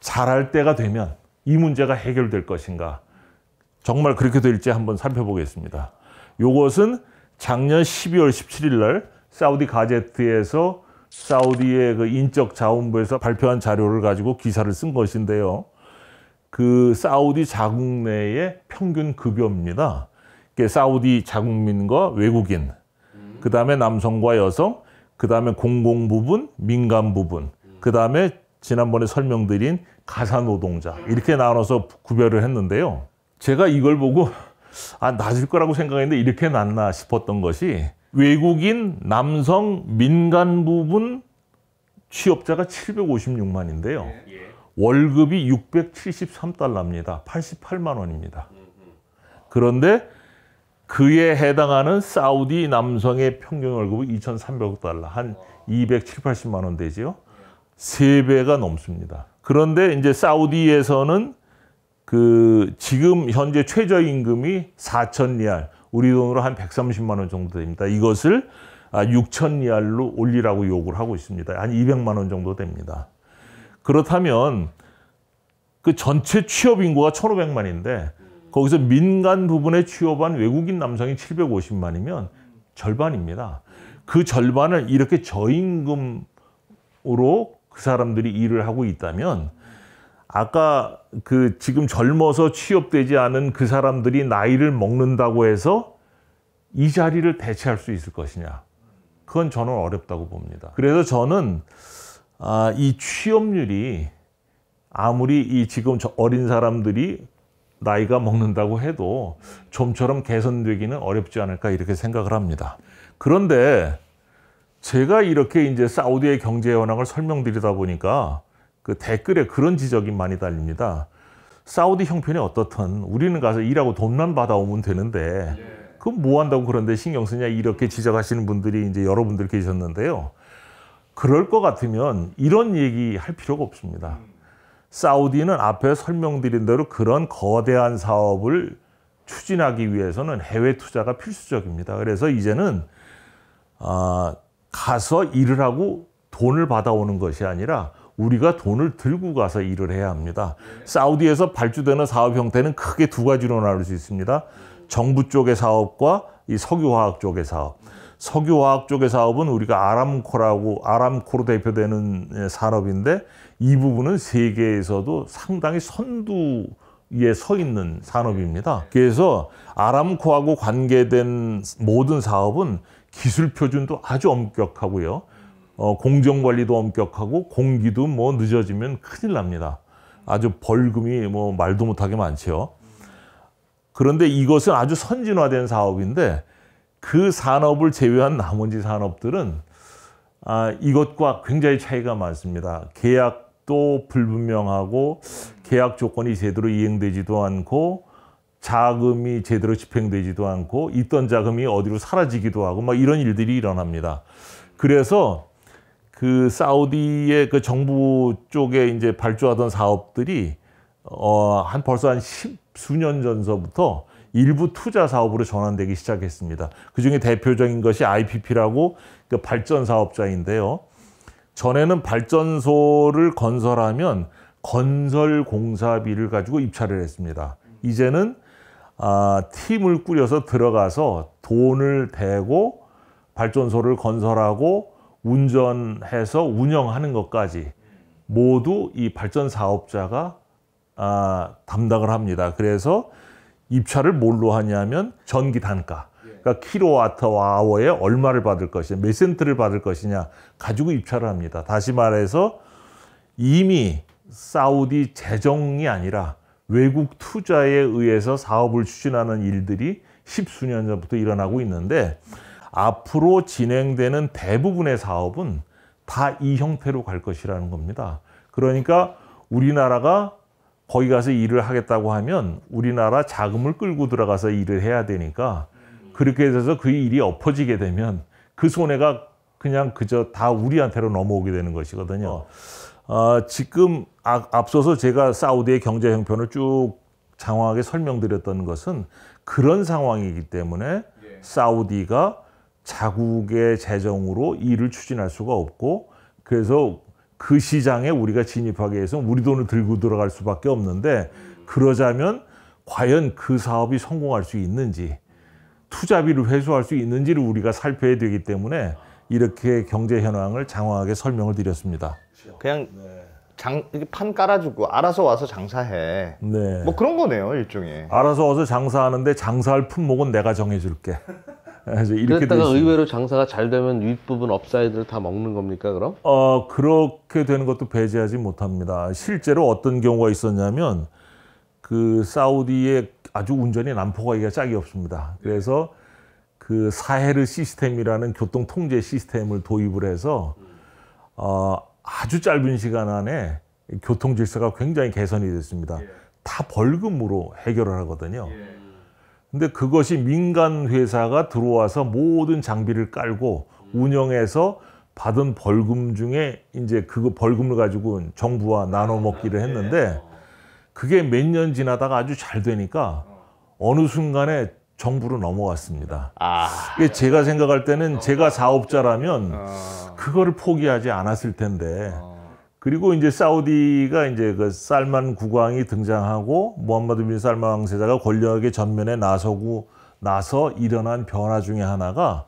잘할 때가 되면 이 문제가 해결될 것인가. 정말 그렇게 될지 한번 살펴보겠습니다. 이것은 작년 12월 17일 날 사우디 가제트에서 사우디의 그 인적 자원부에서 발표한 자료를 가지고 기사를 쓴 것인데요. 그 사우디 자국 내의 평균 급여입니다. 사우디 자국민과 외국인, 그 다음에 남성과 여성, 그 다음에 공공 부분, 민간 부분, 그 다음에 지난번에 설명드린 가사 노동자 이렇게 나눠서 구별을 했는데요. 제가 이걸 보고 아 낮을 거라고 생각했는데 이렇게 낮나 싶었던 것이 외국인 남성 민간 부분 취업자가 756만인데요. 월급이 673달러입니다. 88만 원입니다. 그런데 그에 해당하는 사우디 남성의 평균 월급은 2 3 0 0 달러, 한 270, 80만 원 되지요. 세배가 넘습니다. 그런데 이제 사우디에서는 그 지금 현재 최저임금이 4천 리알, 우리 돈으로 한 130만 원 정도 됩니다. 이것을 6천 아, 리알로 올리라고 요구를 하고 있습니다. 한 200만 원 정도 됩니다. 그렇다면 그 전체 취업 인구가 1,500만인데 거기서 민간 부분에 취업한 외국인 남성이 750만이면 절반입니다. 그 절반을 이렇게 저임금으로 그 사람들이 일을 하고 있다면 아까 그 지금 젊어서 취업되지 않은 그 사람들이 나이를 먹는다고 해서 이 자리를 대체할 수 있을 것이냐. 그건 저는 어렵다고 봅니다. 그래서 저는 아, 이 취업률이 아무리 이 지금 저 어린 사람들이 나이가 먹는다고 해도 좀처럼 개선되기는 어렵지 않을까 이렇게 생각을 합니다. 그런데 제가 이렇게 이제 사우디의 경제 현황을 설명드리다 보니까 그 댓글에 그런 지적이 많이 달립니다. 사우디 형편이 어떻든 우리는 가서 일하고 돈만 받아오면 되는데 예. 그건뭐 한다고 그런데 신경 쓰냐 이렇게 지적하시는 분들이 이제 여러분들 계셨는데요. 그럴 것 같으면 이런 얘기 할 필요가 없습니다. 사우디는 앞에 설명드린 대로 그런 거대한 사업을 추진하기 위해서는 해외 투자가 필수적입니다. 그래서 이제는 아, 가서 일을 하고 돈을 받아오는 것이 아니라 우리가 돈을 들고 가서 일을 해야 합니다. 사우디에서 발주되는 사업 형태는 크게 두 가지로 나눌 수 있습니다. 정부 쪽의 사업과 이 석유화학 쪽의 사업. 석유화학 쪽의 사업은 우리가 아람코라고 아람코로 대표되는 예, 산업인데 이 부분은 세계에서도 상당히 선두 에서 있는 산업입니다. 그래서 아람코하고 관계된 모든 사업은 기술 표준도 아주 엄격하고요. 어, 공정 관리도 엄격하고 공기도 뭐 늦어지면 큰일 납니다. 아주 벌금이 뭐 말도 못하게 많죠 그런데 이것은 아주 선진화된 사업인데 그 산업을 제외한 나머지 산업들은 아, 이것과 굉장히 차이가 많습니다. 계약도 불분명하고 계약 조건이 제대로 이행되지도 않고 자금이 제대로 집행되지도 않고 있던 자금이 어디로 사라지기도 하고 막 이런 일들이 일어납니다. 그래서 그 사우디의 그 정부 쪽에 이제 발주하던 사업들이 어 한 벌써 한십 수년 전서부터 일부 투자 사업으로 전환되기 시작했습니다. 그중에 대표적인 것이 IPP라고 그 발전 사업자인데요. 전에는 발전소를 건설하면 건설 공사비를 가지고 입찰을 했습니다. 이제는 아, 팀을 꾸려서 들어가서 돈을 대고 발전소를 건설하고 운전해서 운영하는 것까지 모두 이 발전 사업자가 아, 담당을 합니다. 그래서 입찰을 뭘로 하냐면 전기 단가. 그러니까 킬로와트와 아워에 얼마를 받을 것이냐, 몇 센트를 받을 것이냐 가지고 입찰을 합니다. 다시 말해서 이미 사우디 재정이 아니라 외국 투자에 의해서 사업을 추진하는 일들이 십수년 전부터 일어나고 있는데 앞으로 진행되는 대부분의 사업은 다 이 형태로 갈 것이라는 겁니다. 그러니까 우리나라가 거기 가서 일을 하겠다고 하면 우리나라 자금을 끌고 들어가서 일을 해야 되니까 그렇게 돼서 그 일이 엎어지게 되면 그 손해가 그냥 그저 다 우리한테로 넘어오게 되는 것이거든요. 어, 아, 지금 아, 앞서서 제가 사우디의 경제 형편을 쭉 장황하게 설명드렸던 것은 그런 상황이기 때문에 예. 사우디가 자국의 재정으로 일을 추진할 수가 없고 그래서 그 시장에 우리가 진입하기 위해서는 우리 돈을 들고 들어갈 수밖에 없는데 그러자면 과연 그 사업이 성공할 수 있는지 투자비를 회수할 수 있는지를 우리가 살펴야 되기 때문에 이렇게 경제 현황을 장황하게 설명을 드렸습니다. 그렇죠. 그냥 장, 판 깔아주고 알아서 와서 장사해. 네. 뭐 그런 거네요, 일종의. 알아서 와서 장사하는데 장사할 품목은 내가 정해줄게. *laughs* 그래서 이렇게 그다가 의외로 장사가 잘 되면 윗부분 업사이드를 다 먹는 겁니까 그럼? 어 그렇게 되는 것도 배제하지 못합니다. 실제로 어떤 경우가 있었냐면 그 사우디에 아주 운전이 난폭가기가 짝이 없습니다. 그래서 그 사헤르 시스템이라는 교통 통제 시스템을 도입을 해서 어, 아주 짧은 시간 안에 교통 질서가 굉장히 개선이 됐습니다. 예. 다 벌금으로 해결을 하거든요. 예. 근데 그것이 민간 회사가 들어와서 모든 장비를 깔고 운영해서 받은 벌금 중에 이제 그 벌금을 가지고 정부와 나눠 먹기를 했는데 그게 몇 년 지나다가 아주 잘 되니까 어느 순간에 정부로 넘어갔습니다. 아. 제가 생각할 때는 제가 사업자라면 아. 그거를 포기하지 않았을 텐데 아. 그리고 이제 사우디가 이제 그 살만 국왕이 등장하고 무함마드 빈 살만 왕세자가 권력의 전면에 나서고 나서 일어난 변화 중에 하나가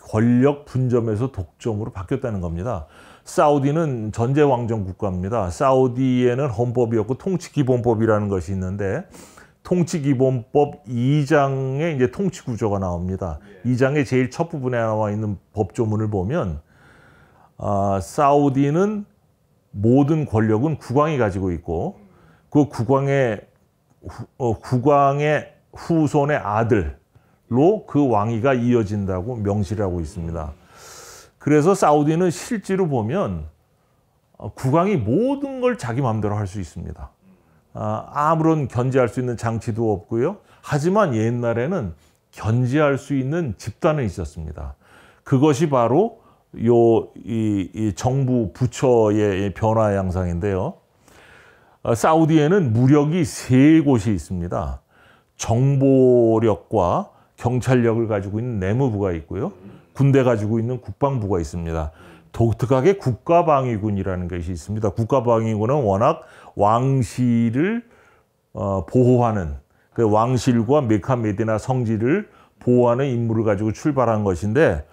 권력 분점에서 독점으로 바뀌었다는 겁니다. 사우디는 전제 왕정 국가입니다. 사우디에는 헌법이 없고 통치 기본법이라는 것이 있는데 통치 기본법 2장에 이제 통치 구조가 나옵니다. 2장의 예. 제일 첫 부분에 나와 있는 법조문을 보면 아, 사우디는 모든 권력은 국왕이 가지고 있고 그 국왕의 어, 국왕의 후손의 아들로 그 왕위가 이어진다고 명시를 하고 있습니다. 그래서 사우디는 실제로 보면 어, 국왕이 모든 걸 자기 마음대로 할 수 있습니다. 아, 아무런 견제할 수 있는 장치도 없고요. 하지만 옛날에는 견제할 수 있는 집단은 있었습니다. 그것이 바로 요, 이, 이 정부 부처의 변화 양상인데요. 아, 사우디에는 무력이 세 곳이 있습니다. 정보력과 경찰력을 가지고 있는 내무부가 있고요. 군대 가지고 있는 국방부가 있습니다. 독특하게 국가방위군이라는 것이 있습니다. 국가방위군은 워낙 왕실을 어, 보호하는 그 왕실과 메카 메디나 성지를 보호하는 임무를 가지고 출발한 것인데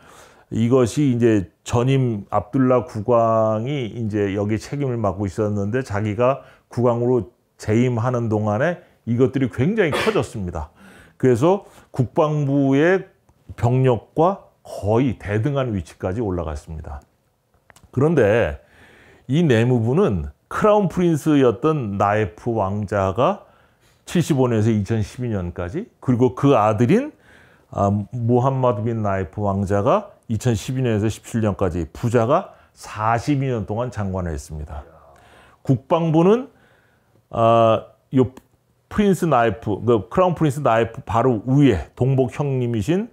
이것이 이제 전임 압둘라 국왕이 이제 여기 책임을 맡고 있었는데 자기가 국왕으로 재임하는 동안에 이것들이 굉장히 커졌습니다. 그래서 국방부의 병력과 거의 대등한 위치까지 올라갔습니다. 그런데 이 내무부는 크라운 프린스였던 나에프 왕자가 75년에서 2012년까지 그리고 그 아들인 아, 무함마드 빈 나이프 왕자가 2012년에서 17년까지 부자가 42년 동안 장관을 했습니다. 국방부는 아, 요 프린스 나이프, 그 크라운 프린스 나이프 바로 위에 동복 형님이신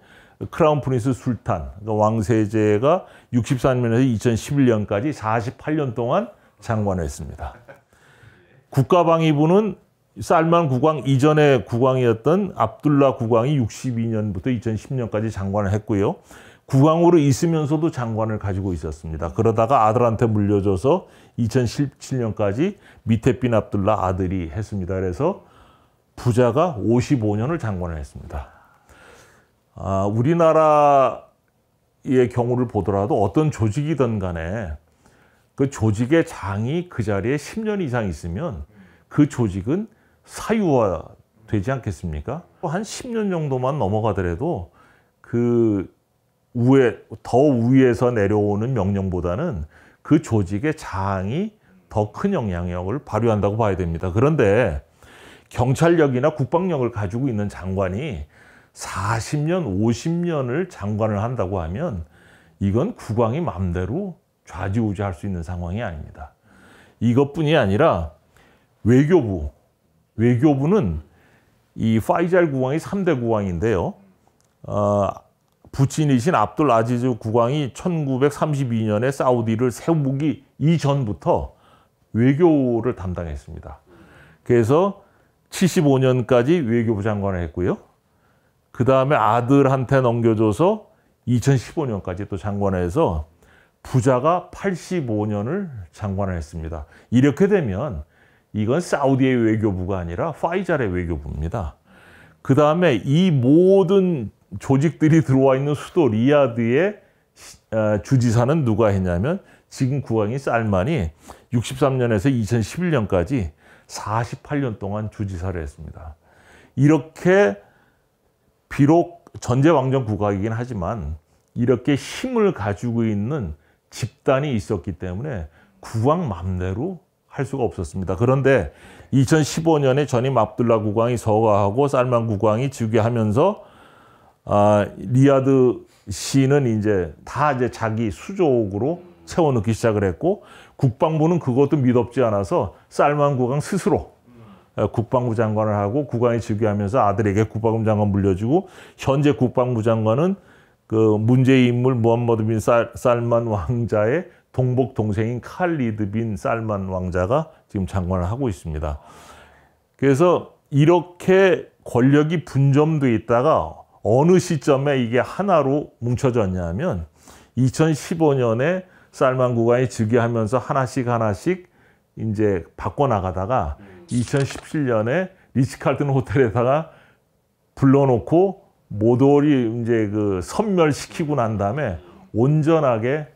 크라운 프린스 술탄, 그러니까 왕세제가 63년에서 2011년까지 48년 동안 장관을 했습니다. 국가방위부는 살만 국왕 이전의 국왕이었던 압둘라 국왕이 62년부터 2010년까지 장관을 했고요. 부왕으로 있으면서도 장관을 가지고 있었습니다. 그러다가 아들한테 물려줘서 2017년까지 미테빈 압둘라 아들이 했습니다. 그래서 부자가 55년을 장관을 했습니다. 아, 우리나라의 경우를 보더라도 어떤 조직이든 간에 그 조직의 장이 그 자리에 10년 이상 있으면 그 조직은 사유화 되지 않겠습니까? 한 10년 정도만 넘어가더라도 그 위에 더 위에서 내려오는 명령보다는 그 조직의 장이더 큰 영향력을 발휘한다고 봐야 됩니다. 그런데 경찰력이나 국방력을 가지고 있는 장관이 40년, 50년을 장관을 한다고 하면 이건 국왕이 마음대로 좌지우지할 수 있는 상황이 아닙니다. 이것뿐이 아니라 외교부, 외교부는 이 파이잘 국왕이 3대 국왕인데요. 어, 부친이신 압둘 아지즈 국왕이 1932년에 사우디를 세우기 이전부터 외교를 담당했습니다. 그래서 75년까지 외교부 장관을 했고요. 그 다음에 아들한테 넘겨줘서 2015년까지 또 장관을 해서 부자가 85년을 장관을 했습니다. 이렇게 되면 이건 사우디의 외교부가 아니라 파이자의 외교부입니다. 그 다음에 이 모든 조직들이 들어와 있는 수도 리야드의 아, 주지사는 누가 했냐면 지금 국왕이 살만이 63년에서 2011년까지 48년 동안 주지사를 했습니다. 이렇게 비록 전제왕정 국왕이긴 하지만 이렇게 힘을 가지고 있는 집단이 있었기 때문에 국왕 맘대로 할 수가 없었습니다. 그런데 2015년에 전임 압둘라 국왕이 서가하고 살만 국왕이 즉위하면서 아, 리아드 시는 이제 다 이제 자기 수족으로 채워넣기 시작을 했고 국방부는 그것도 믿업지 않아서 쌀만 국왕 스스로 국방부 장관을 하고 국왕이 즉위하면서 아들에게 국방부 장관 물려주고 현재 국방부 장관은 그문제 인물 무함마드 빈 쌀, 살만 왕자의 동복 동생인 칼리드 빈쌀만 왕자가 지금 장관을 하고 있습니다. 그래서 이렇게 권력이 분점돼 있다가 어느 시점에 이게 하나로 뭉쳐졌냐면 2015년에 쌀만 구간이 즉위하면서 하나씩 하나씩 이제 바꿔 나가다가 2017년에 리치칼튼 호텔에다가 불러놓고 모돌이 이제 그 선멸시키고 난 다음에 온전하게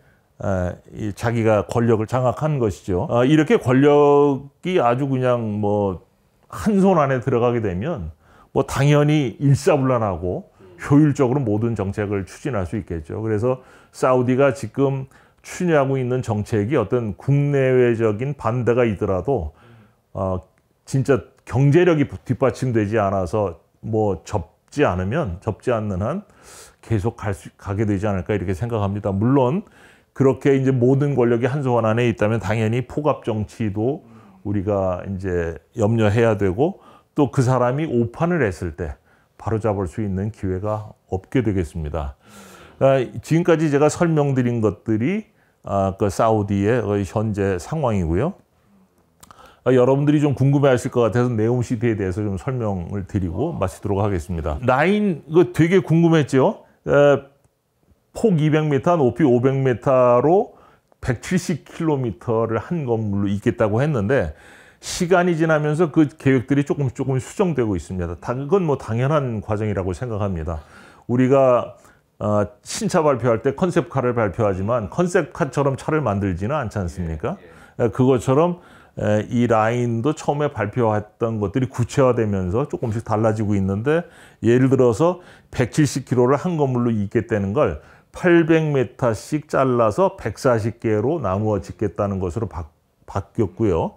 자기가 권력을 장악한 것이죠. 아, 이렇게 권력이 아주 그냥 뭐 한 손 안에 들어가게 되면 뭐 당연히 일사불란하고 효율적으로 모든 정책을 추진할 수 있겠죠. 그래서 사우디가 지금 추진하고 있는 정책이 어떤 국내외적인 반대가 있더라도 어, 진짜 경제력이 뒷받침되지 않아서 뭐 접지 않으면 접지 않는 한 계속 갈 수, 가게 되지 않을까 이렇게 생각합니다. 물론 그렇게 이제 모든 권력이 한소원 안에 있다면 당연히 포갑 정치도 우리가 이제 염려해야 되고 또 그 사람이 오판을 했을 때 바로잡을 수 있는 기회가 없게 되겠습니다. 아, 지금까지 제가 설명드린 것들이 아, 그 사우디의 현재 상황이고요. 아, 여러분들이 좀 궁금해하실 것 같아서 네옴 시티에 대해서 좀 설명을 드리고 마치도록 하겠습니다. 라인 그 되게 궁금했죠. 폭 200m, 높이 500m로 170km를 한 건물로 있겠다고 했는데 시간이 지나면서 그 계획들이 조금 조금 수정되고 있습니다. 그건 뭐 당연한 과정이라고 생각합니다. 우리가 어, 신차 발표할 때 컨셉카를 발표하지만 컨셉카처럼 차를 만들지는 않지 않습니까? 예, 예. 예 그것처럼 에, 예, 이 라인도 처음에 발표했던 것들이 구체화되면서 조금씩 달라지고 있는데 예를 들어서 170km를 한 건물로 잇겠다는 걸 800m씩 잘라서 140개로 나누어 짓겠다는 것으로 바, 바뀌었고요.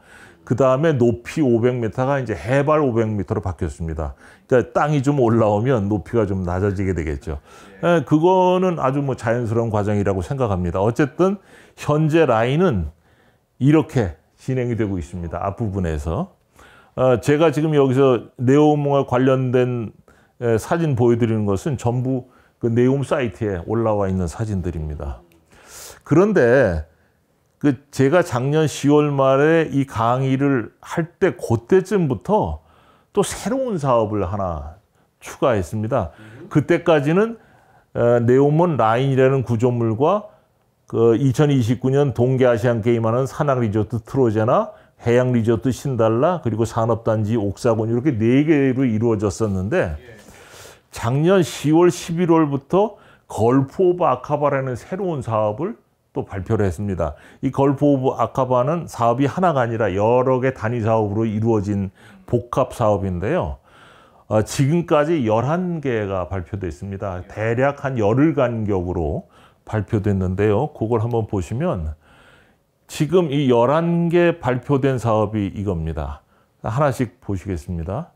그 다음에 높이 500m가 이제 해발 500m로 바뀌었습니다. 그러니까 땅이 좀 올라오면 높이가 좀 낮아지게 되겠죠. 예. 예, 그거는 아주 뭐 자연스러운 과정이라고 생각합니다. 어쨌든 현재 라인은 이렇게 진행이 되고 있습니다. 앞부분에서. 어, 제가 지금 여기서 네오몽과 관련된 예, 사진 보여드리는 것은 전부 그 네옴 사이트에 올라와 있는 사진들입니다. 그런데 그 제가 작년 10월 말에 이 강의를 할 때 그때쯤부터 또 새로운 사업을 하나 추가했습니다. 그때까지는 네오몬 어, 라인이라는 구조물과 그 2029년 동계아시안 게임하는 산악 리조트 트로제나 해양 리조트 신달라 그리고 산업단지 옥사곤 이렇게 네 개로 이루어졌었는데 작년 10월 11월부터 걸프 오브 아카바라는 새로운 사업을 또 발표를 했습니다. 이 걸프 오브 아카바는 사업이 하나가 아니라 여러 개 단위 사업으로 이루어진 복합 사업인데요. 어, 지금까지 11개가 발표되어있습니다 대략 한 열흘 간격으로 발표됐는데요. 그걸 한번 보시면 지금 이 11개 발표된 사업이 이겁니다. 하나씩 보시겠습니다.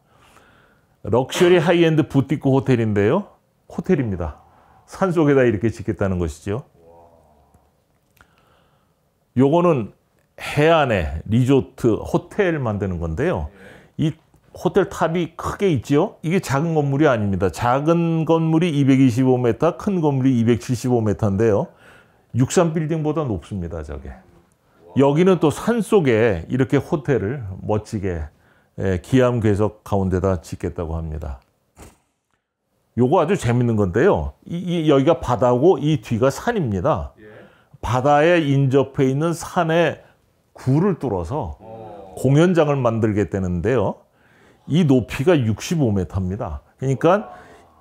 럭셔리 하이엔드 부티크 호텔인데요. 호텔입니다. 산속에다 이렇게 짓겠다는 것이죠. 요거는 해안에 리조트 호텔 만드는 건데요. 이 호텔 탑이 크게 있죠 이게 작은 건물이 아닙니다. 작은 건물이 225m, 큰 건물이 275m인데요. 63 빌딩보다 높습니다, 저게. 여기는 또 산속에 이렇게 호텔을 멋지게 예, 기암 괴석 가운데다 짓겠다고 합니다. 요거 아주 재밌는 건데요. 이, 이, 여기가 바다고 이 뒤가 산입니다. 바다에 인접해 있는 산에 굴을 뚫어서 공연장을 만들겠다는데요. 이 높이가 65m입니다. 그러니까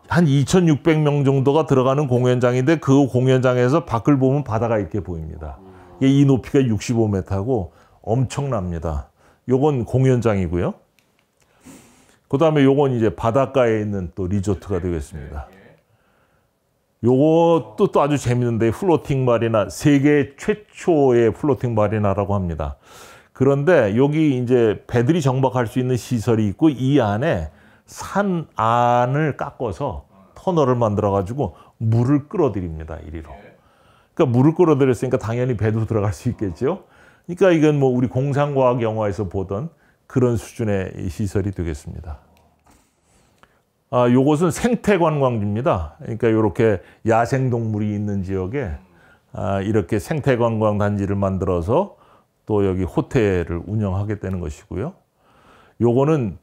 한 2,600명 정도가 들어가는 공연장인데 그 공연장에서 밖을 보면 바다가 이렇게 보입니다. 이 높이가 65m고 엄청납니다. 요건 공연장이고요. 그 다음에 요건 이제 바닷가에 있는 또 리조트가 되겠습니다. 요것도 또 아주 재밌는데 플로팅 마리나 세계 최초의 플로팅 마리나라고 합니다. 그런데 여기 이제 배들이 정박할 수 있는 시설이 있고 이 안에 산 안을 깎아서 터널을 만들어 가지고 물을 끌어들입니다 이리로. 그러니까 물을 끌어들였으니까 당연히 배도 들어갈 수 있겠죠. 그러니까 이건 뭐 우리 공상과학 영화에서 보던 그런 수준의 시설이 되겠습니다. 아, 요것은 생태 관광지입니다. 그러니까 이렇게 야생 동물이 있는 지역에 아, 이렇게 생태 관광 단지를 만들어서 또 여기 호텔을 운영하게 되는 것이고요. 요거는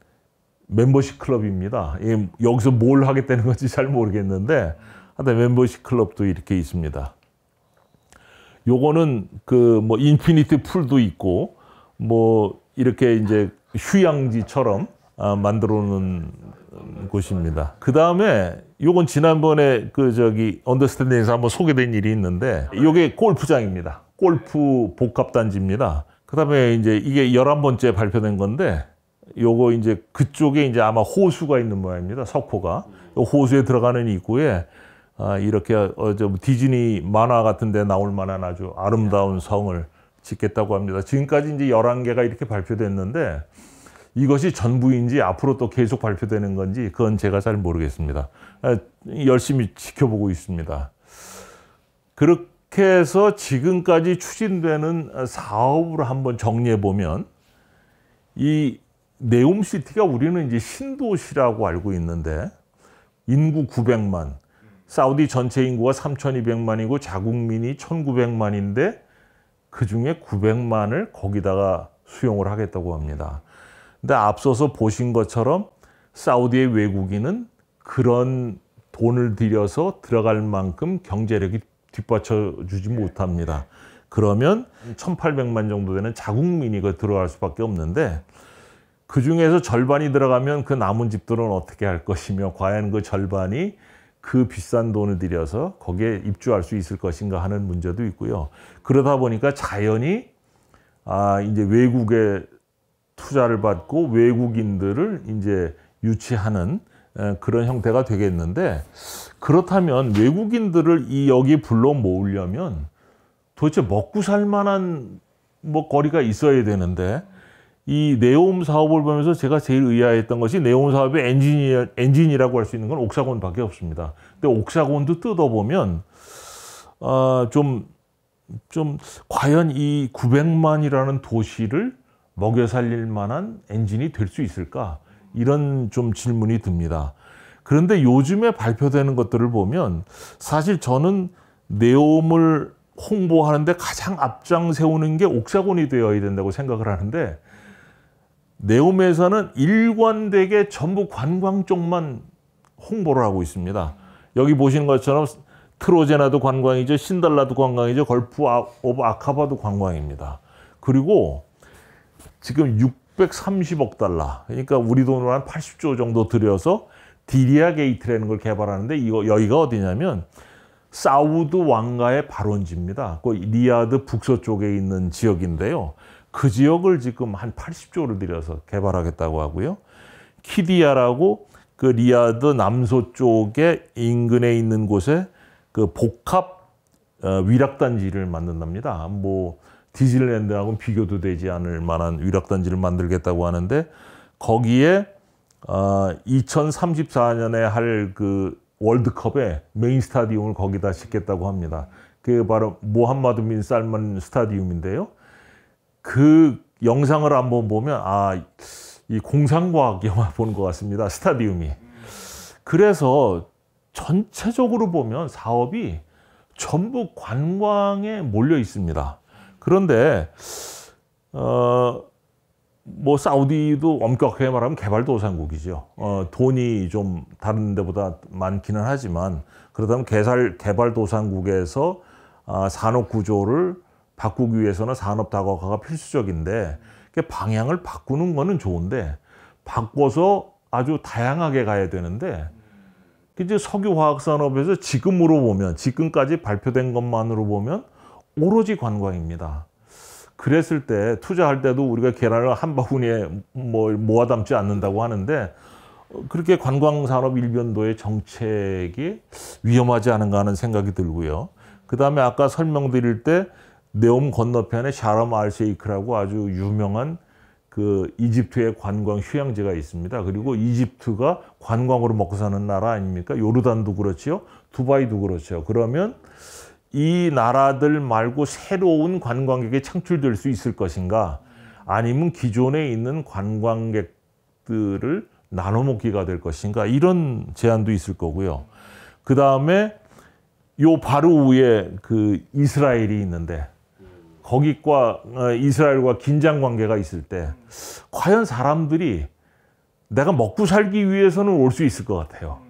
멤버십 클럽입니다. 예, 여기서 뭘 하게 되는 건지 잘 모르겠는데 하여튼 멤버십 클럽도 이렇게 있습니다. 요거는 그 뭐 인피니티 풀도 있고 뭐 이렇게 이제 휴양지처럼 아, 만들어 놓은 곳입니다. 그 다음에 요건 지난번에 그 저기 언더스탠딩에서 한번 소개된 일이 있는데 요게 골프장입니다. 골프 복합단지입니다. 그 다음에 이제 이게 열한 번째 발표된 건데 요거 이제 그쪽에 이제 아마 호수가 있는 모양입니다. 석호가. 호수에 들어가는 입구에 아, 이렇게 어저 디즈니 만화 같은 데 나올 만한 아주 아름다운 성을 짓겠다고 합니다. 지금까지 이제 열한 개가 이렇게 발표됐는데 이것이 전부인지 앞으로 또 계속 발표되는 건지 그건 제가 잘 모르겠습니다. 아, 열심히 지켜보고 있습니다. 그렇게 해서 지금까지 추진되는 사업을 한번 정리해 보면 이 네옴시티가 우리는 이제 신도시라고 알고 있는데 인구 900만, 사우디 전체 인구가 3,200만이고 자국민이 1,900만인데 그 중에 900만을 거기다가 수용을 하겠다고 합니다. 근데 앞서서 보신 것처럼 사우디의 외국인은 그런 돈을 들여서 들어갈 만큼 경제력이 뒷받쳐 주지 못합니다. 그러면 1,800만 정도 되는 자국민이 들어갈 수밖에 없는데 그 중에서 절반이 들어가면 그 남은 집들은 어떻게 할 것이며 과연 그 절반이 그 비싼 돈을 들여서 거기에 입주할 수 있을 것인가 하는 문제도 있고요. 그러다 보니까 자연히 아 이제 외국의 투자를 받고 외국인들을 이제 유치하는 그런 형태가 되겠는데 그렇다면 외국인들을 이 여기 불러 모으려면 도대체 먹고 살 만한 뭐 거리가 있어야 되는데 이 네옴 사업을 보면서 제가 제일 의아했던 것이 네옴 사업의 엔지니어 엔진이라고 할 수 있는 건 옥사곤밖에 없습니다. 근데 옥사곤도 뜯어보면 아 좀, 좀 과연 이 900만이라는 도시를 먹여 살릴 만한 엔진이 될 수 있을까? 이런 좀 질문이 듭니다. 그런데 요즘에 발표되는 것들을 보면 사실 저는 네옴을 홍보하는데 가장 앞장 세우는 게 옥사곤이 되어야 된다고 생각을 하는데 네옴에서는 일관되게 전부 관광 쪽만 홍보를 하고 있습니다. 여기 보시는 것처럼 트로제나도 관광이죠. 신달라도 관광이죠. 걸프 아, 오브 아카바도 관광입니다. 그리고 지금 630억 달러 그러니까 우리 돈으로 한 80조 정도 들여서 디리아 게이트라는 걸 개발하는데 이거 여기가 어디냐면 사우드 왕가의 발원지입니다. 그 리아드 북서쪽에 있는 지역인데요. 그 지역을 지금 한 80조를 들여서 개발하겠다고 하고요. 키디아라고 그 리아드 남서쪽에 인근에 있는 곳에 그 복합 어, 위락단지를 만든답니다. 뭐 디즈니랜드하고는 비교도 되지 않을 만한 위락단지를 만들겠다고 하는데 거기에 어, 아, 2034년에 할 그 월드컵에 메인 스타디움을 거기다 짓겠다고 합니다. 그게 바로 모함마드 빈 살만 스타디움인데요. 그 영상을 한번 보면 아 이 공상과학 영화 보는 것 같습니다. 스타디움이. 그래서 전체적으로 보면 사업이 전부 관광에 몰려 있습니다. 그런데 어, 뭐 사우디도 엄격하게 말하면 개발도상국이죠. 어, 돈이 좀 다른 데보다 많기는 하지만 그렇다면 개발 개발도상국에서 아, 산업 구조를 바꾸기 위해서는 산업 다각화가 필수적인데 그 방향을 바꾸는 거는 좋은데 바꿔서 아주 다양하게 가야 되는데 이제 석유화학 산업에서 지금으로 보면 지금까지 발표된 것만으로 보면 오로지 관광입니다. 그랬을 때 투자할 때도 우리가 계란을 한 바구니에 뭘 뭐 모아 담지 않는다고 하는데 어, 그렇게 관광 산업 일변도의 정책이 위험하지 않은가 하는 생각이 들고요. 그다음에 아까 설명드릴 때 네옴 건너편에 샤럼 알세이크라고 아주 유명한 그 이집트의 관광 휴양지가 있습니다. 그리고 이집트가 관광으로 먹고 사는 나라 아닙니까? 요르단도 그렇지요. 두바이도 그렇죠. 그러면 이 나라들 말고 새로운 관광객이 창출될 수 있을 것인가 아니면 기존에 있는 관광객들을 나눠 먹기가 될 것인가 이런 제안도 있을 거고요. 그 다음에 요 바로 위에 그 이스라엘이 있는데 거기과 어, 이스라엘과 긴장 관계가 있을 때 과연 사람들이 내가 먹고 살기 위해서는 올 수 있을 것 같아요.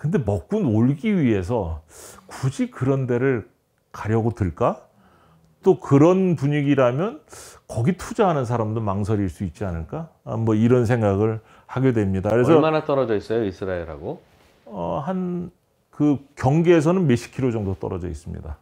근데 먹고 놀기 위해서 굳이 그런 데를 가려고 들까? 또 그런 분위기라면 거기 투자하는 사람도 망설일 수 있지 않을까? 아, 뭐 이런 생각을 하게 됩니다. 그래서 얼마나 떨어져 있어요, 이스라엘하고? 어, 한 그 경계에서는 몇십 킬로 정도 떨어져 있습니다.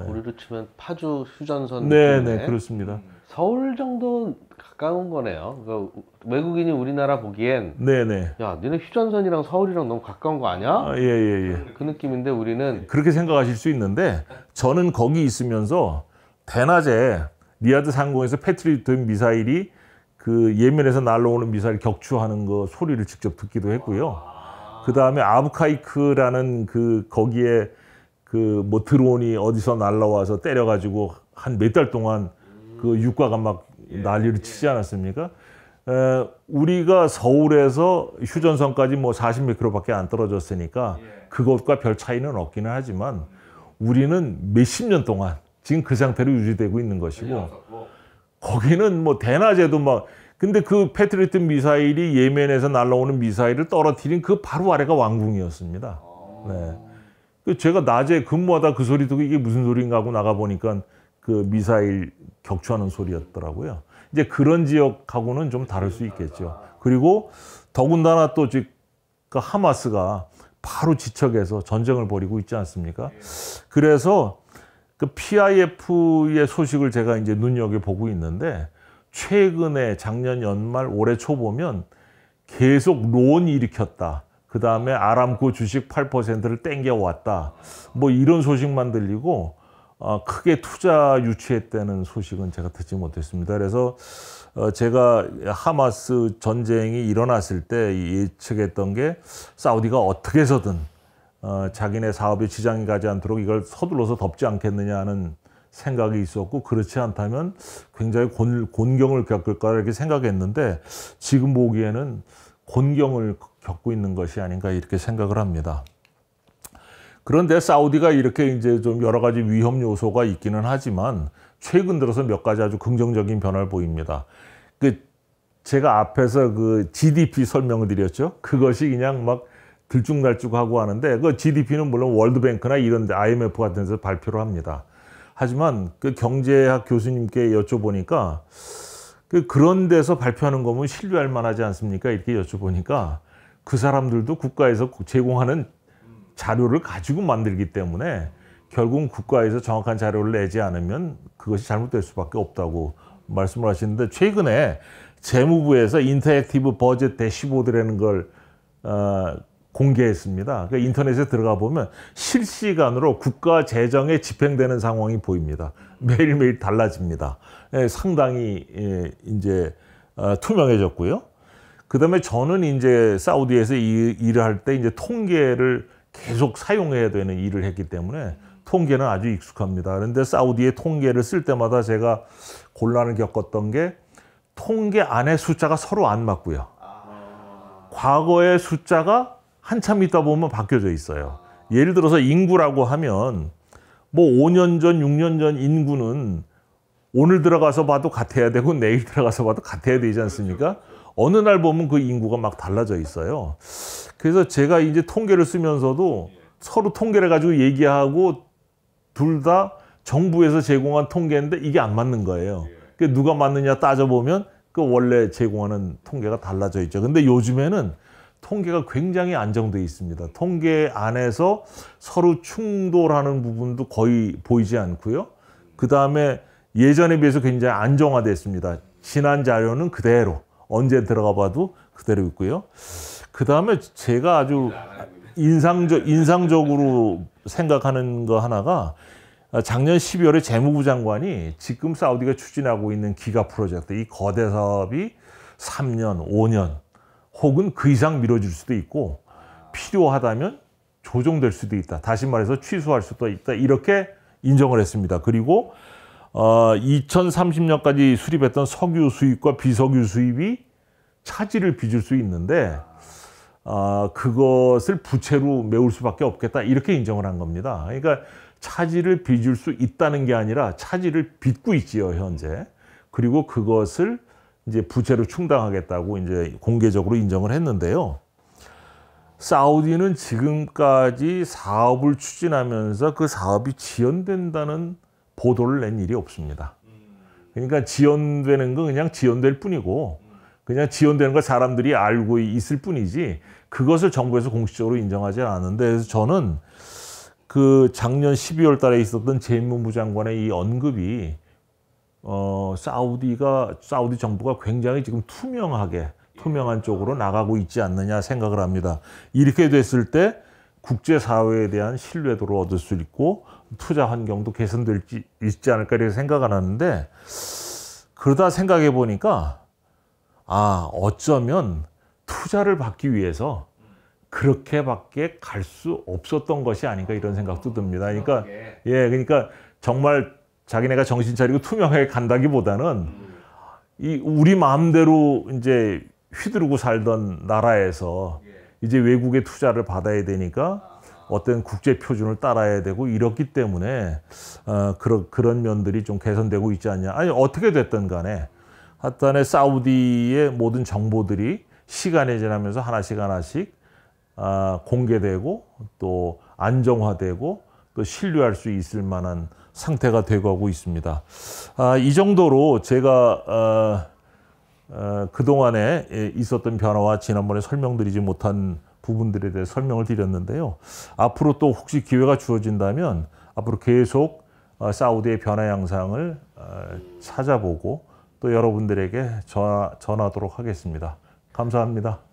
네. 우리로 치면 파주 휴전선. 네, 네, 그렇습니다. 음. 서울 정도 가까운 거네요. 그러니까 외국인이 우리나라 보기엔 네네. 야, 니네 휴전선이랑 서울이랑 너무 가까운 거 아니야? 아, 예, 예, 예. 그 느낌인데 우리는 그렇게 생각하실 수 있는데 저는 거기 있으면서 대낮에 리아드 상공에서 패트리 든 미사일이 그 예멘에서 날라오는 미사일 격추하는 거 소리를 직접 듣기도 했고요. 그 다음에 아부카이크라는 그 거기에 그 뭐 드론이 어디서 날라와서 때려가지고 한 몇 달 동안 그육과가막 예. 난리를 예. 치지 않았습니까? 에, 우리가 서울에서 휴전선까지 뭐4 0로밖에안 떨어졌으니까 예. 그것과 별 차이는 없기는 하지만 우리는 몇십 년 동안 지금 그 상태로 유지되고 있는 것이고 거기는 뭐 대낮에도 막 근데 그 패트리트 미사일이 예멘에서 날라오는 미사일을 떨어뜨린 그 바로 아래가 왕궁이었습니다. 아. 네. 그 제가 낮에 근무하다 그 소리 듣고 이게 무슨 소리인가 하고 나가보니까 그 미사일 격추하는 소리였더라고요. 이제 그런 지역하고는 좀 다를 수 있겠죠. 그리고 더군다나 또즉 그 하마스가 바로 지척에서 전쟁을 벌이고 있지 않습니까? 그래서 그 PIF의 소식을 제가 이제 눈여겨 보고 있는데 최근에 작년 연말 올해 초 보면 계속 론 일으켰다. 그 다음에 아람코 주식 8%를 땡겨왔다. 뭐 이런 소식만 들리고 어, 크게 투자 유치했다는 소식은 제가 듣지 못했습니다. 그래서 어, 제가 하마스 전쟁이 일어났을 때 예측했던 게 사우디가 어떻게 서든 어, 자기네 사업에 지장이 가지 않도록 이걸 서둘러서 덮지 않겠느냐 하는 생각이 있었고 그렇지 않다면 굉장히 곤, 곤경을 겪을 까 이렇게 생각했는데 지금 보기에는 곤경을 겪고 있는 것이 아닌가 이렇게 생각을 합니다. 그런데 사우디가 이렇게 이제 좀 여러 가지 위험 요소가 있기는 하지만 최근 들어서 몇 가지 아주 긍정적인 변화를 보입니다. 그 제가 앞에서 그 GDP 설명을 드렸죠. 그것이 그냥 막 들쭉날쭉하고 하는데 그 GDP는 물론 월드뱅크나 이런 데 IMF 같은 데서 발표를 합니다. 하지만 그 경제학 교수님께 여쭤보니까 그 그런 데서 발표하는 거면 신뢰할 만하지 않습니까? 이렇게 여쭤보니까 그 사람들도 국가에서 제공하는 자료를 가지고 만들기 때문에 결국은 국가에서 정확한 자료를 내지 않으면 그것이 잘못될 수밖에 없다고 말씀을 하시는데 최근에 재무부에서 인터액티브 버젯 대시보드라는 걸 어, 공개했습니다. 그러니까 인터넷에 들어가 보면 실시간으로 국가 재정에 집행되는 상황이 보입니다. 매일매일 달라집니다. 예, 상당히 예, 이제 어, 투명해졌고요. 그다음에 저는 이제 사우디에서 일, 일을 할 때 이제 통계를 계속 사용해야 되는 일을 했기 때문에 통계는 아주 익숙합니다. 그런데 사우디의 통계를 쓸 때마다 제가 곤란을 겪었던 게 통계 안에 숫자가 서로 안 맞고요. 과거의 숫자가 한참 있다 보면 바뀌어져 있어요. 예를 들어서 인구라고 하면 뭐 5년 전, 6년 전 인구는 오늘 들어가서 봐도 같아야 되고 내일 들어가서 봐도 같아야 되지 않습니까? 어느 날 보면 그 인구가 막 달라져 있어요. 그래서 제가 이제 통계를 쓰면서도 서로 통계를 가지고 얘기하고 둘 다 정부에서 제공한 통계인데 이게 안 맞는 거예요. 그 누가 맞느냐 따져보면 그 원래 제공하는 통계가 달라져 있죠. 근데 요즘에는 통계가 굉장히 안정돼 있습니다. 통계 안에서 서로 충돌하는 부분도 거의 보이지 않고요. 그 다음에 예전에 비해서 굉장히 안정화됐습니다. 지난 자료는 그대로 언제 들어가 봐도 그대로 있고요. 그 다음에 제가 아주 인상적, 인상적으로 생각하는 거 하나가 작년 12월에 재무부 장관이 지금 사우디가 추진하고 있는 기가 프로젝트 이 거대 사업이 3년, 5년 혹은 그 이상 미뤄질 수도 있고 필요하다면 조정될 수도 있다. 다시 말해서 취소할 수도 있다. 이렇게 인정을 했습니다. 그리고 어, 2030년까지 수립했던 석유 수입과 비석유 수입이 차질을 빚을 수 있는데 어, 그것을 부채로 메울 수밖에 없겠다 이렇게 인정을 한 겁니다. 그러니까 차질을 빚을 수 있다는 게 아니라 차질을 빚고 있지요 현재. 그리고 그것을 이제 부채로 충당하겠다고 이제 공개적으로 인정을 했는데요. 사우디는 지금까지 사업을 추진하면서 그 사업이 지연된다는 보도를 낸 일이 없습니다. 그러니까 지연되는 건 그냥 지연될 뿐이고 그냥 지연되는 걸 사람들이 알고 있을 뿐이지 그것을 정부에서 공식적으로 인정하지 않는데 그래서 저는 그 작년 12월 달에 있었던 재무부 임 장관의 이 언급이 어 사우디가 사우디 정부가 굉장히 지금 투명하게 투명한 쪽으로 나가고 있지 않느냐 생각을 합니다. 이렇게 됐을 때 국제 사회에 대한 신뢰도를 얻을 수 있고 투자 환경도 개선될지 있지 않을까 이렇게 생각을 하는데 그러다 생각해 보니까 아 어쩌면 투자를 받기 위해서 그렇게밖에 갈 수 없었던 것이 아닌가 이런 아, 생각도 듭니다. 그러니까 예, 그러니까 정말 자기네가 정신 차리고 투명하게 간다기보다는 음. 이 우리 마음대로 이제 휘두르고 살던 나라에서 예. 이제 외국의 투자를 받아야 되니까 아, 아. 어떤 국제 표준을 따라야 되고 이렇기 때문에 어, 그런 그런 면들이 좀 개선되고 있지 않냐. 아니 어떻게 됐든 간에 하여튼에 사우디의 모든 정보들이 시간이 지나면서 하나씩 하나씩 아, 공개되고 또 안정화되고 또 신뢰할 수 있을 만한 상태가 되고하고 있습니다. 아, 이 정도로 제가 아, 그동안에 있었던 변화와 지난번에 설명드리지 못한 부분들에 대해 설명을 드렸는데요. 앞으로 또 혹시 기회가 주어진다면 앞으로 계속 사우디의 변화 양상을 찾아보고 또 여러분들에게 전하, 전하도록 하겠습니다. 감사합니다.